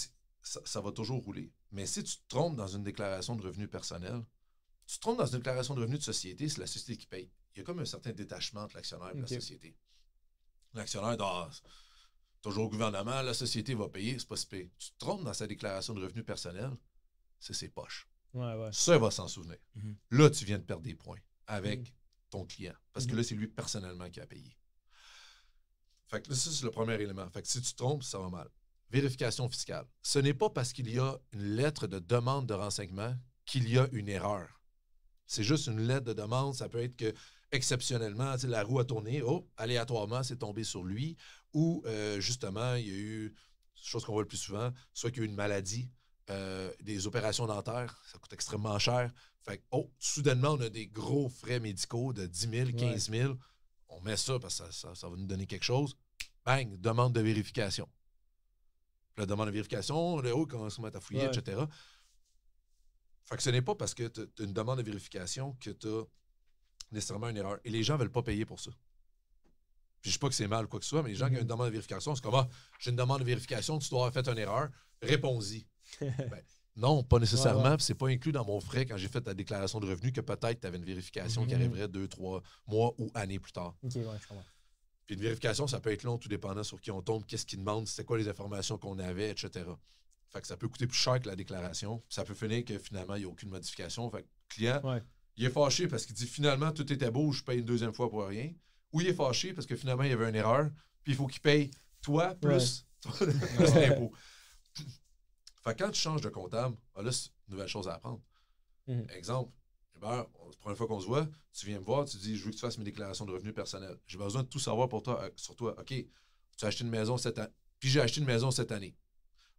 ça, va toujours rouler. Mais si tu te trompes dans une déclaration de revenus personnels, tu te trompes dans une déclaration de revenus de société, c'est la société qui paye. Il y a comme un certain détachement entre l'actionnaire et la société. L'actionnaire ah, toujours au gouvernement, la société va payer, c'est pas si Tu te trompes dans sa déclaration de revenus personnels, c'est ses poches. Ça, il va s'en souvenir. Mhm. Là, tu viens de perdre des points avec mhm. ton client. Parce que mhm. là, c'est lui personnellement qui a payé. Fait que là, ça, c'est le premier élément. Fait que si tu te trompes, ça va mal. Vérification fiscale. Ce n'est pas parce qu'il y a une lettre de demande de renseignement qu'il y a une erreur. C'est juste une lettre de demande. Ça peut être que exceptionnellement, la roue a tourné, oh, aléatoirement, c'est tombé sur lui, ou euh, justement, il y a eu, chose qu'on voit le plus souvent, soit qu'il y a eu une maladie, euh, des opérations dentaires, ça coûte extrêmement cher. Fait que, oh, soudainement, on a des gros frais médicaux de 10 000, 15 000. On met ça parce que ça, va nous donner quelque chose. Bang, demande de vérification. La demande de vérification, le haut oh, commence à fouiller, etc. Fait que ce n'est pas parce que tu as une demande de vérification que tu as nécessairement une erreur. Et les gens ne veulent pas payer pour ça. Puis je ne dis pas que c'est mal ou quoi que ce soit, mais les gens qui ont une mhm. demande de vérification, c'est comme Ah, j'ai une demande de vérification, tu dois avoir fait une erreur, réponds-y. Ben, non, pas nécessairement. ce C'est pas inclus dans mon frais quand j'ai fait ta déclaration de revenus que peut-être tu avais une vérification qui mhm. arriverait deux, trois mois ou années plus tard. Puis une vérification, ça peut être long, tout dépendant sur qui on tombe, qu'est-ce qu'ils demandent, c'est quoi les informations qu'on avait, etc. Fait ça peut coûter plus cher que la déclaration. Ça peut finir que finalement, il n'y a aucune modification. Fait client, il est fâché parce qu'il dit finalement tout était beau, je paye une deuxième fois pour rien. Ou il est fâché parce que finalement il y avait une erreur, puis il faut qu'il paye toi plus, l'impôt. fait quand tu changes de comptable, ah, là, c'est une nouvelle chose à apprendre. Mm. Exemple, la première fois qu'on se voit, tu viens me voir, tu dis Je veux que tu fasses mes déclarations de revenus personnels. J'ai besoin de tout savoir pour toi, euh, sur toi. OK, tu as acheté une maison cette année. Puis j'ai acheté une maison cette année.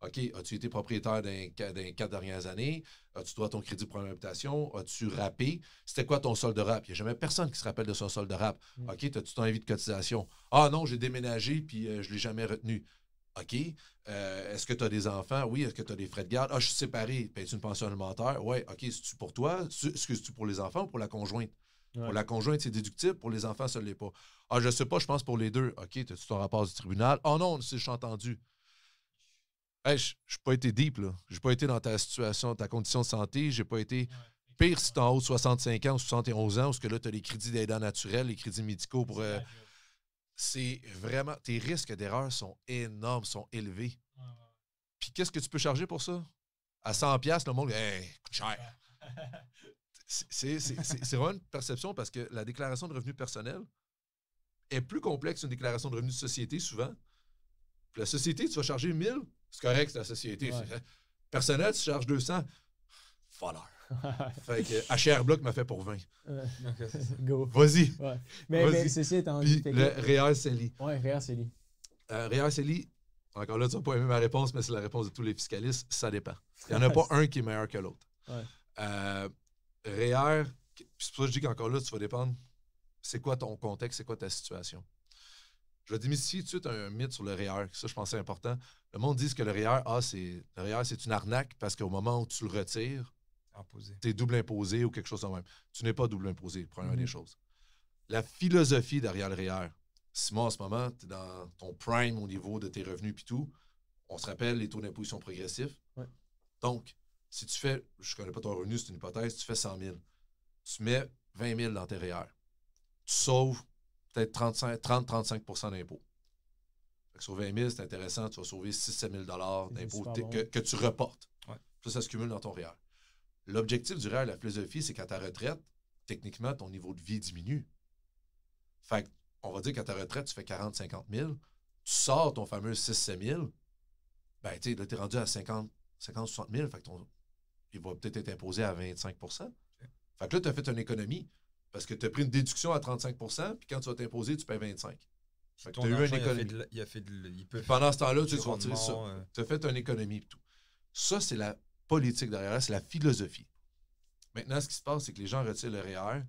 OK, as-tu été propriétaire d'un quatre dernières années? As-tu droit à ton crédit pour l'habitation? As-tu rappé? C'était quoi ton solde de rap? Il n'y a jamais personne qui se rappelle de son solde de rap. Mm. OK, as-tu ton avis de cotisation? Ah non, j'ai déménagé puis euh, je ne l'ai jamais retenu. OK. Euh, est-ce que tu as des enfants? Oui. Est-ce que tu as des frais de garde? Ah, je suis séparé. Puis ben, tu une pension alimentaire? Oui. OK. cest pour toi? que tu pour les enfants ou pour la conjointe? Pour la conjointe, c'est déductible. Pour les enfants, ça ne l'est pas. Ah, je ne sais pas. Je pense pour les deux. OK. As-tu ton rapport du tribunal? Ah oh, non, je suis entendu je n'ai pas été deep, là. J'ai pas été dans ta situation, ta condition de santé. J'ai pas été. Pire si es en haut de 65 ans ou 71 ans, parce que là, tu as les crédits d'aide naturelle, les crédits médicaux pour. Euh, c'est vraiment. Tes risques d'erreur sont énormes, sont élevés. Puis qu'est-ce que tu peux charger pour ça? À 100$, le monde, coûte cher. c'est vraiment une perception parce que la déclaration de revenus personnels est plus complexe qu'une déclaration de revenus de société souvent. la société, tu vas charger 1000, c'est correct, c'est la société. Personnel, tu charges 200. Voleur. fait que HR Block m'a fait pour 20. go. Vas-y. Mais, le mais, ceci étant dit. le Réal Celi. Oui, Réal Celi. Euh, Réal encore là, tu n'as pas aimé ma réponse, mais c'est la réponse de tous les fiscalistes. Ça dépend. Il n'y en a pas un qui est meilleur que l'autre. Ouais. Euh, c'est pour ça que je dis qu'encore là, tu vas dépendre. C'est quoi ton contexte, c'est quoi ta situation? Je vais démystifier tout de suite un mythe sur le REER. Ça, je pense c'est important. Le monde dit que le REER, c'est, le REER, c'est une arnaque parce qu'au moment où tu le retires, tu es double imposé ou quelque chose de même. Tu n'es pas double imposé, première des mhm. choses. La philosophie derrière le REER, moi, en ce moment, tu es dans ton prime au niveau de tes revenus et tout. On se rappelle, les taux d'imposition progressifs. Donc, si tu fais, je ne connais pas ton revenu, c'est une hypothèse, tu fais 100 000, tu mets 20 000 dans tes REER. Tu sauves peut-être 30-35 d'impôts. Sur 20 000, c'est intéressant, tu vas sauver 6-7 000 d'impôts que, tu reportes. Ouais. Ça, ça se cumule dans ton REER. E L'objectif du REER, e la philosophie, c'est qu'à ta retraite, techniquement, ton niveau de vie diminue. Fait on va dire qu'à ta retraite, tu fais 40-50 000, tu sors ton fameux 6-7 000, ben, tu là, tu es rendu à 50-60 000, fait que il va peut-être être imposé à 25 Fait que là, tu as fait une économie. Parce que tu as pris une déduction à 35 puis quand tu vas t'imposer, tu payes 25 tu as eu une économie. Pendant ce temps-là, tu vas ça. Euh. as fait une économie et tout. Ça, c'est la politique derrière, c'est la philosophie. Maintenant, ce qui se passe, c'est que les gens retirent le REER, que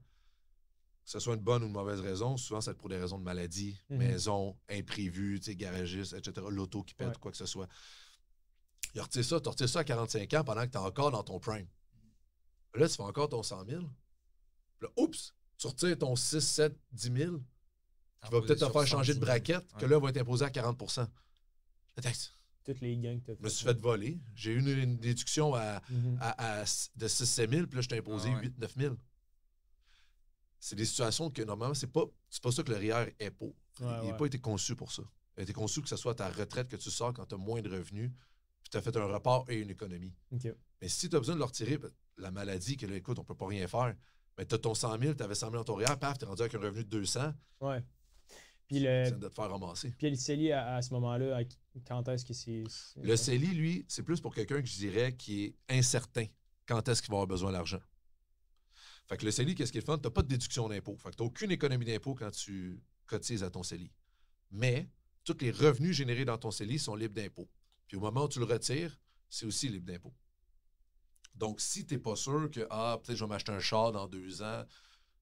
ce soit une bonne ou une mauvaise raison. Souvent, c'est pour des raisons de maladie, mhm. maison, imprévue, maison, sais, garagiste, etc., l'auto qui pète, quoi que ce soit. Ils retirent ça, tu retires ça à 45 ans pendant que tu es encore dans ton prime. Là, tu fais encore ton 100 000 oups, retires ton 6, 7, 10 000, qui va peut-être te faire changer de braquette, que là, va être imposé à 40 Toutes les gangs que Je me suis fait voler. J'ai eu une, déduction mhm. de 6, 7 000, puis là, je t'ai imposé 8, 9 000. C'est des situations que normalement, c'est pas, pas ça que le RIER est pour. il n'a pas été conçu pour ça. Il a été conçu que ce soit ta retraite que tu sors quand tu as moins de revenus, puis tu as fait un report et une économie. Mais si tu as besoin de le retirer, la maladie, que là, écoute, on ne peut pas rien faire, mais ben, tu as ton 100 000, tu avais 100 000 dans ton REER, paf, tu es rendu avec un revenu de 200. Ouais. Puis le. de te faire ramasser. Puis le CELI, à, ce moment-là, quand est-ce qu'il s'est… Le CELI, lui, c'est plus pour quelqu'un que je dirais qui est incertain quand est-ce qu'il va avoir besoin d'argent. Fait que le CELI, qu'est-ce qu'il fait? Tu n'as pas de déduction d'impôt. Fait que tu n'as aucune économie d'impôt quand tu cotises à ton CELI. Mais tous les revenus générés dans ton CELI sont libres d'impôt. Puis au moment où tu le retires, c'est aussi libre d'impôt. Donc, si tu n'es pas sûr que, ah, peut-être je vais m'acheter un char dans deux ans,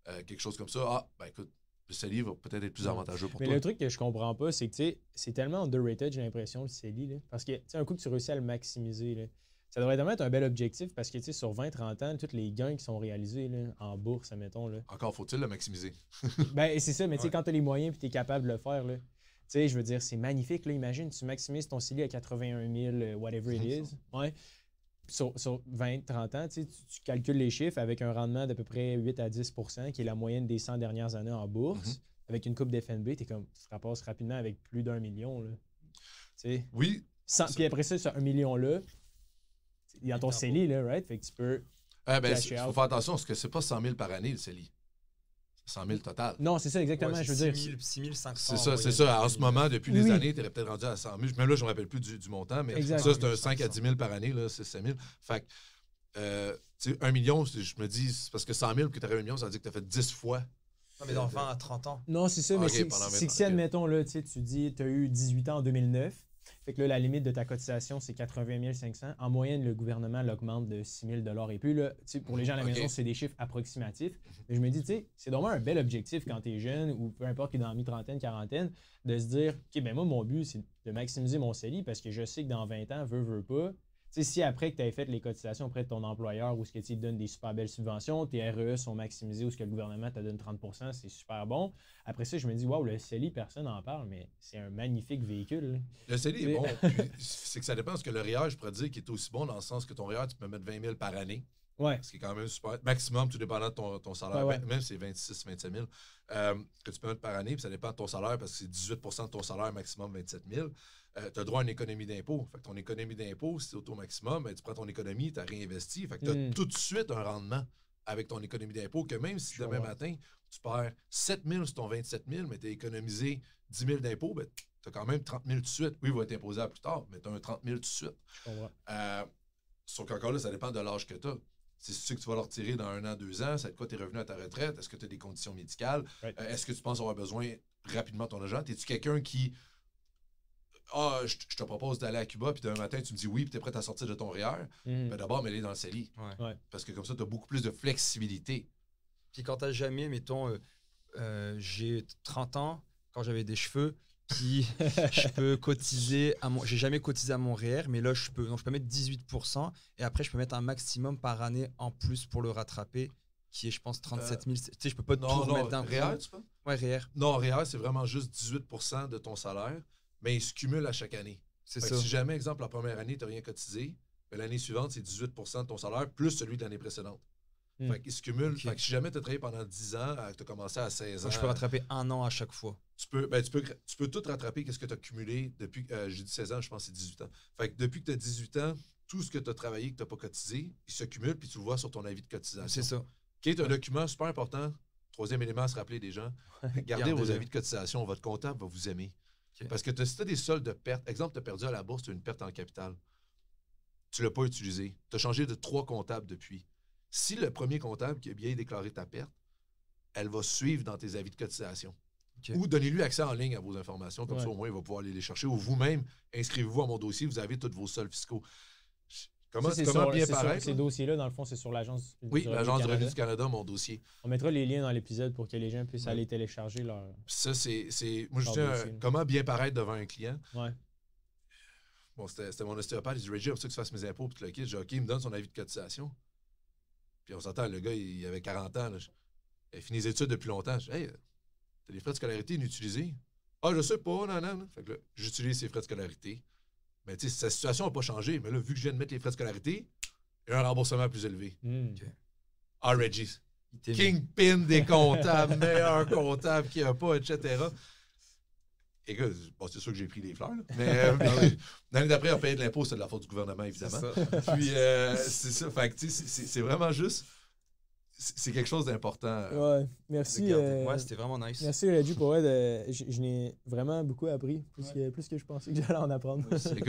euh, quelque chose comme ça, ah, ben écoute, le CELI va peut-être être plus avantageux pour toi. Mais le truc que je comprends pas, c'est que c'est tellement underrated, j'ai l'impression, le CELI. Là, parce que, tu sais, un coup que tu réussis à le maximiser, là, ça devrait vraiment être un bel objectif parce que, tu sais, sur 20-30 ans, tous les gains qui sont réalisés en bourse, admettons. Là, Encore faut-il le maximiser. ben, c'est ça, mais tu sais, quand tu as les moyens et tu es capable de le faire, là, tu sais, je veux dire, c'est magnifique. Là, imagine, tu maximises ton CELI à 81 000, euh, whatever it is. Ouais sur, 20-30 ans, tu, calcules les chiffres avec un rendement d'à peu près 8 à 10 qui est la moyenne des 100 dernières années en bourse. Mm-hmm. Avec une coupe d'FNB, tu comme, ça rapidement avec plus d'un million. Là. Oui. puis après ça, sur un million-là, il y a ton CELI, là, right? Fait que tu peux. il ah, ben, faut faire attention parce que c'est pas 100 000 par année, le CELI. 100 000 total. Non, c'est ça, exactement. je veux dire. 6 500. C'est ça, c'est ça. En ce moment, depuis des années, tu aurais peut-être rendu à 100 000. Même là, je ne me rappelle plus du, montant, mais ça, c'est un 5 à 10 000 par année, là, c'est 5 000. Fait que, euh, tu sais, 1 million, je me dis, parce que 100 000 que tu avais 1 million, ça veut dire que tu as fait 10 fois non, mais dans 20 à 30 ans. Non, c'est ça, mais ah, okay, c'est que si, admettons, là, tu dis, tu as eu 18 ans en 2009, fait que là, la limite de ta cotisation, c'est 80 500. En moyenne, le gouvernement l'augmente de 6 000 et plus. Là, pour les gens à la maison, c'est des chiffres approximatifs. Mais je me dis, tu sais, c'est vraiment un bel objectif quand tu es jeune ou peu importe qui est dans la mi-trentaine, quarantaine, de se dire, OK, ben moi, mon but, c'est de maximiser mon CELI parce que je sais que dans 20 ans, veut veux pas, si après que tu avais fait les cotisations auprès de ton employeur ou ce que tu donnes des super belles subventions, tes RE e sont maximisés ou ce que le gouvernement te donne 30 c'est super bon. Après ça, je me dis, waouh, le CELI, personne n'en parle, mais c'est un magnifique véhicule. Le CELI est bon. c'est que ça dépend ce que le REER, e e je pourrais dire, qui est aussi bon dans le sens que ton REER, tu peux mettre 20 000 par année. Ouais. Ce qui est quand même super. Maximum, tout dépendant de ton, salaire, même si c'est 26, 27 000, que tu peux mettre par année, puis ça dépend de ton salaire parce que c'est 18 de ton salaire, maximum 27 000. Euh, tu as droit à une économie d'impôt. Fait ton économie d'impôt, c'est au taux maximum, ben, tu prends ton économie, tu as réinvesti. Fait tu as hmm. tout de suite un rendement avec ton économie d'impôt que même si demain matin, tu perds 7 000 sur ton 27 000, mais tu as économisé 10 000 d'impôts, ben, tu as quand même 30 000 tout de suite. Oui, il va être imposé à plus tard, mais tu as un 30 000 tout de suite. Euh, sauf qu'encore là, ça dépend de l'âge que tu as. C'est sûr que tu vas leur tirer dans un an, deux ans. C'est de quoi tes revenu à ta retraite? Est-ce que tu as des conditions médicales? Euh, est-ce que tu penses avoir besoin rapidement de ton argent? Es-tu quelqu'un qui ah, je, te propose d'aller à Cuba, puis d'un matin, tu me dis oui, puis tu es prêt à sortir de ton REER, Mais mm. ben, d'abord, mets-les dans le CELI. Parce que comme ça, tu as beaucoup plus de flexibilité. Puis quand t'as jamais, mettons, euh, euh j'ai 30 ans, quand j'avais des cheveux, puis je peux cotiser à mon. J'ai jamais cotisé à mon REER, e mais là, je peux. Donc, je peux mettre 18%, et après, je peux mettre un maximum par année en plus pour le rattraper, qui est, je pense, 37 000. Euh, tu sais, je peux pas non, tout non, remettre d'un REER. E tu pas? Ouais, REER. E non, REER, c'est vraiment juste 18% de ton salaire mais ben, il se cumule à chaque année. C'est ça. Si jamais, exemple, la première année, tu n'as rien cotisé, ben, l'année suivante, c'est 18 de ton salaire plus celui de l'année précédente. Mmh. Fait se cumule. si jamais tu as travaillé pendant 10 ans, euh, tu as commencé à 16 ans. je peux rattraper un an à chaque fois. Tu peux, ben, tu peux, tout rattraper, qu'est-ce que tu as cumulé depuis, euh, j'ai dit 16 ans, je pense que c'est 18 ans. Fait que depuis que tu as 18 ans, tout ce que tu as travaillé, que tu n'as pas cotisé, il se cumule, puis tu le vois sur ton avis de cotisation. C'est ça. Qui est un document super important. Troisième élément à se rappeler des gens. Gardez vos avis de cotisation. Votre comptable va vous aimer. Parce que si tu as des soldes de perte, exemple, tu as perdu à la bourse, tu as une perte en capital. Tu ne l'as pas utilisé. Tu as changé de trois comptables depuis. Si le premier comptable qui a bien déclaré ta perte, elle va suivre dans tes avis de cotisation. Ou donnez-lui accès en ligne à vos informations, comme ça au moins il va pouvoir aller les chercher. Ou vous-même, inscrivez-vous à mon dossier, vous avez tous vos soldes fiscaux. Comment, bien paraître? ces dossiers-là, dans le fond, c'est sur l'Agence oui, du Oui, l'Agence du Revenu du Canada, mon dossier. On mettra les liens dans l'épisode pour que les gens puissent aller télécharger leur. ça, c'est. Moi, je dis comment bien paraître devant un client. Oui. Bon, c'était mon ostéopathe. Il dit Reggie, on veut que tu fasses mes impôts. Puis tu le kit. J'ai OK, il me donne son avis de cotisation. Puis on s'entend, le gars, il avait 40 ans. il a les études depuis longtemps. Je dis Hey, t'as des frais de scolarité inutilisés. Ah, je sais pas, non, non. non. Fait que j'utilise ces frais de scolarité. Ben, sa situation n'a pas changé. Mais là, vu que je viens de mettre les frais de scolarité, il y a un remboursement plus élevé. Mm. Kingpin des comptables, meilleur comptable qu'il n'y a pas, etc. Et c'est sûr que j'ai pris des fleurs. Mais euh, ah l'année d'après, on payait de l'impôt, c'est de la faute du gouvernement, évidemment. Puis, euh, c'est ça. Fait c'est vraiment juste c'est quelque chose d'important. Euh, ouais, merci. Euh, c'était vraiment nice. Merci, Reggie, pour être. je, n'ai vraiment beaucoup appris, plus, que, plus que je pensais que j'allais en apprendre.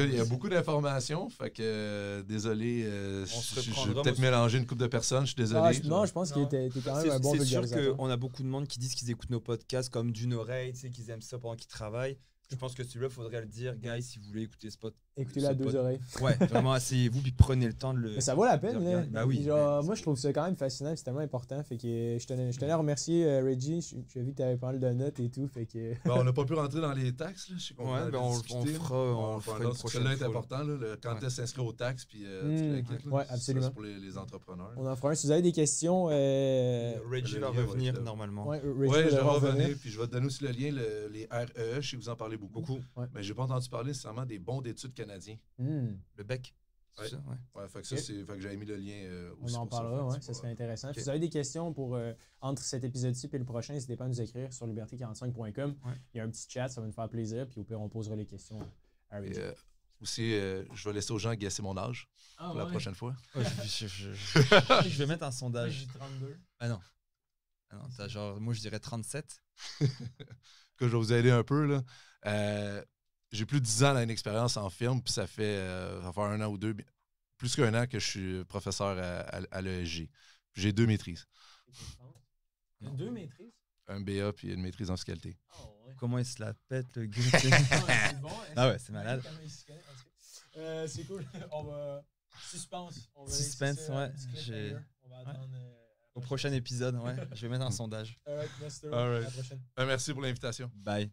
il y a beaucoup d'informations, fait que euh, désolé, euh, je vais peut-être mélanger une couple de personnes, je suis désolé. Ah, non, je pense que es quand même un bon vulgarisateur. C'est sûr qu'on a beaucoup de monde qui disent qu'ils écoutent nos podcasts comme d'une oreille, tu sais, qu'ils aiment ça pendant qu'ils travaillent. Je pense que celui-là, faudrait le dire, guys, si vous voulez écouter ce podcast. Écoutez-le à deux oreilles. Ouais, vraiment, asseyez-vous, puis prenez le temps de le. Mais ça vaut la peine, là. Hein. Bah oui. moi, je trouve ça quand même fascinant, c'est tellement important. Fait que je tenais, je tenais à remercier euh, Reggie. J'ai vu que tu avais parlé de notes et tout. Fait que. Bah, on n'a pas pu rentrer dans les taxes, là. Je suis content. Ouais, ben, on, fera. On, fera une prochaine est important, là, le, quand ouais. s'inscrit aux taxes, puis euh, mmh, Ouais, absolument. pour les, entrepreneurs. On en fera Si vous avez des questions. Euh... Reggie va revenir, normalement. Ouais, je vais revenir, puis je vais te donner aussi le lien, les REE. si vous en parlez beaucoup. Beaucoup. je Mais j'ai pas entendu parler nécessairement des bons d'études canadiens. Hmm. Le BEC. Ouais. Ça, que j'avais mis le lien euh, On en parlera, ouais, ça serait intéressant. Si vous avez des questions pour euh, entre cet épisode-ci et le prochain, n'hésitez pas à nous écrire sur liberté45.com. Il y a un petit chat, ça va nous faire plaisir, puis au pire, on posera les questions euh, aussi, je vais laisser aux gens guesser mon âge ah, pour la prochaine fois. Ah, je, vais mettre un sondage. Ah non. Ah non, genre, moi je dirais 37. que je vais vous aider un peu, là. Euh, j'ai plus de 10 ans d'expérience en film, puis ça fait, euh, un an ou deux, plus qu'un an que je suis professeur à, l'ESG. J'ai deux maîtrises. deux maîtrises? Un BA puis une maîtrise en fiscalité. Ah, Comment il se la pète, le gars? Hein. Hein. ah, ouais, c'est malade. Euh, c'est cool. On va... Suspense. On va Suspense, ouais. On va attendre... Au prochain épisode, ouais. je vais mettre un sondage. Ben, merci pour l'invitation. Bye.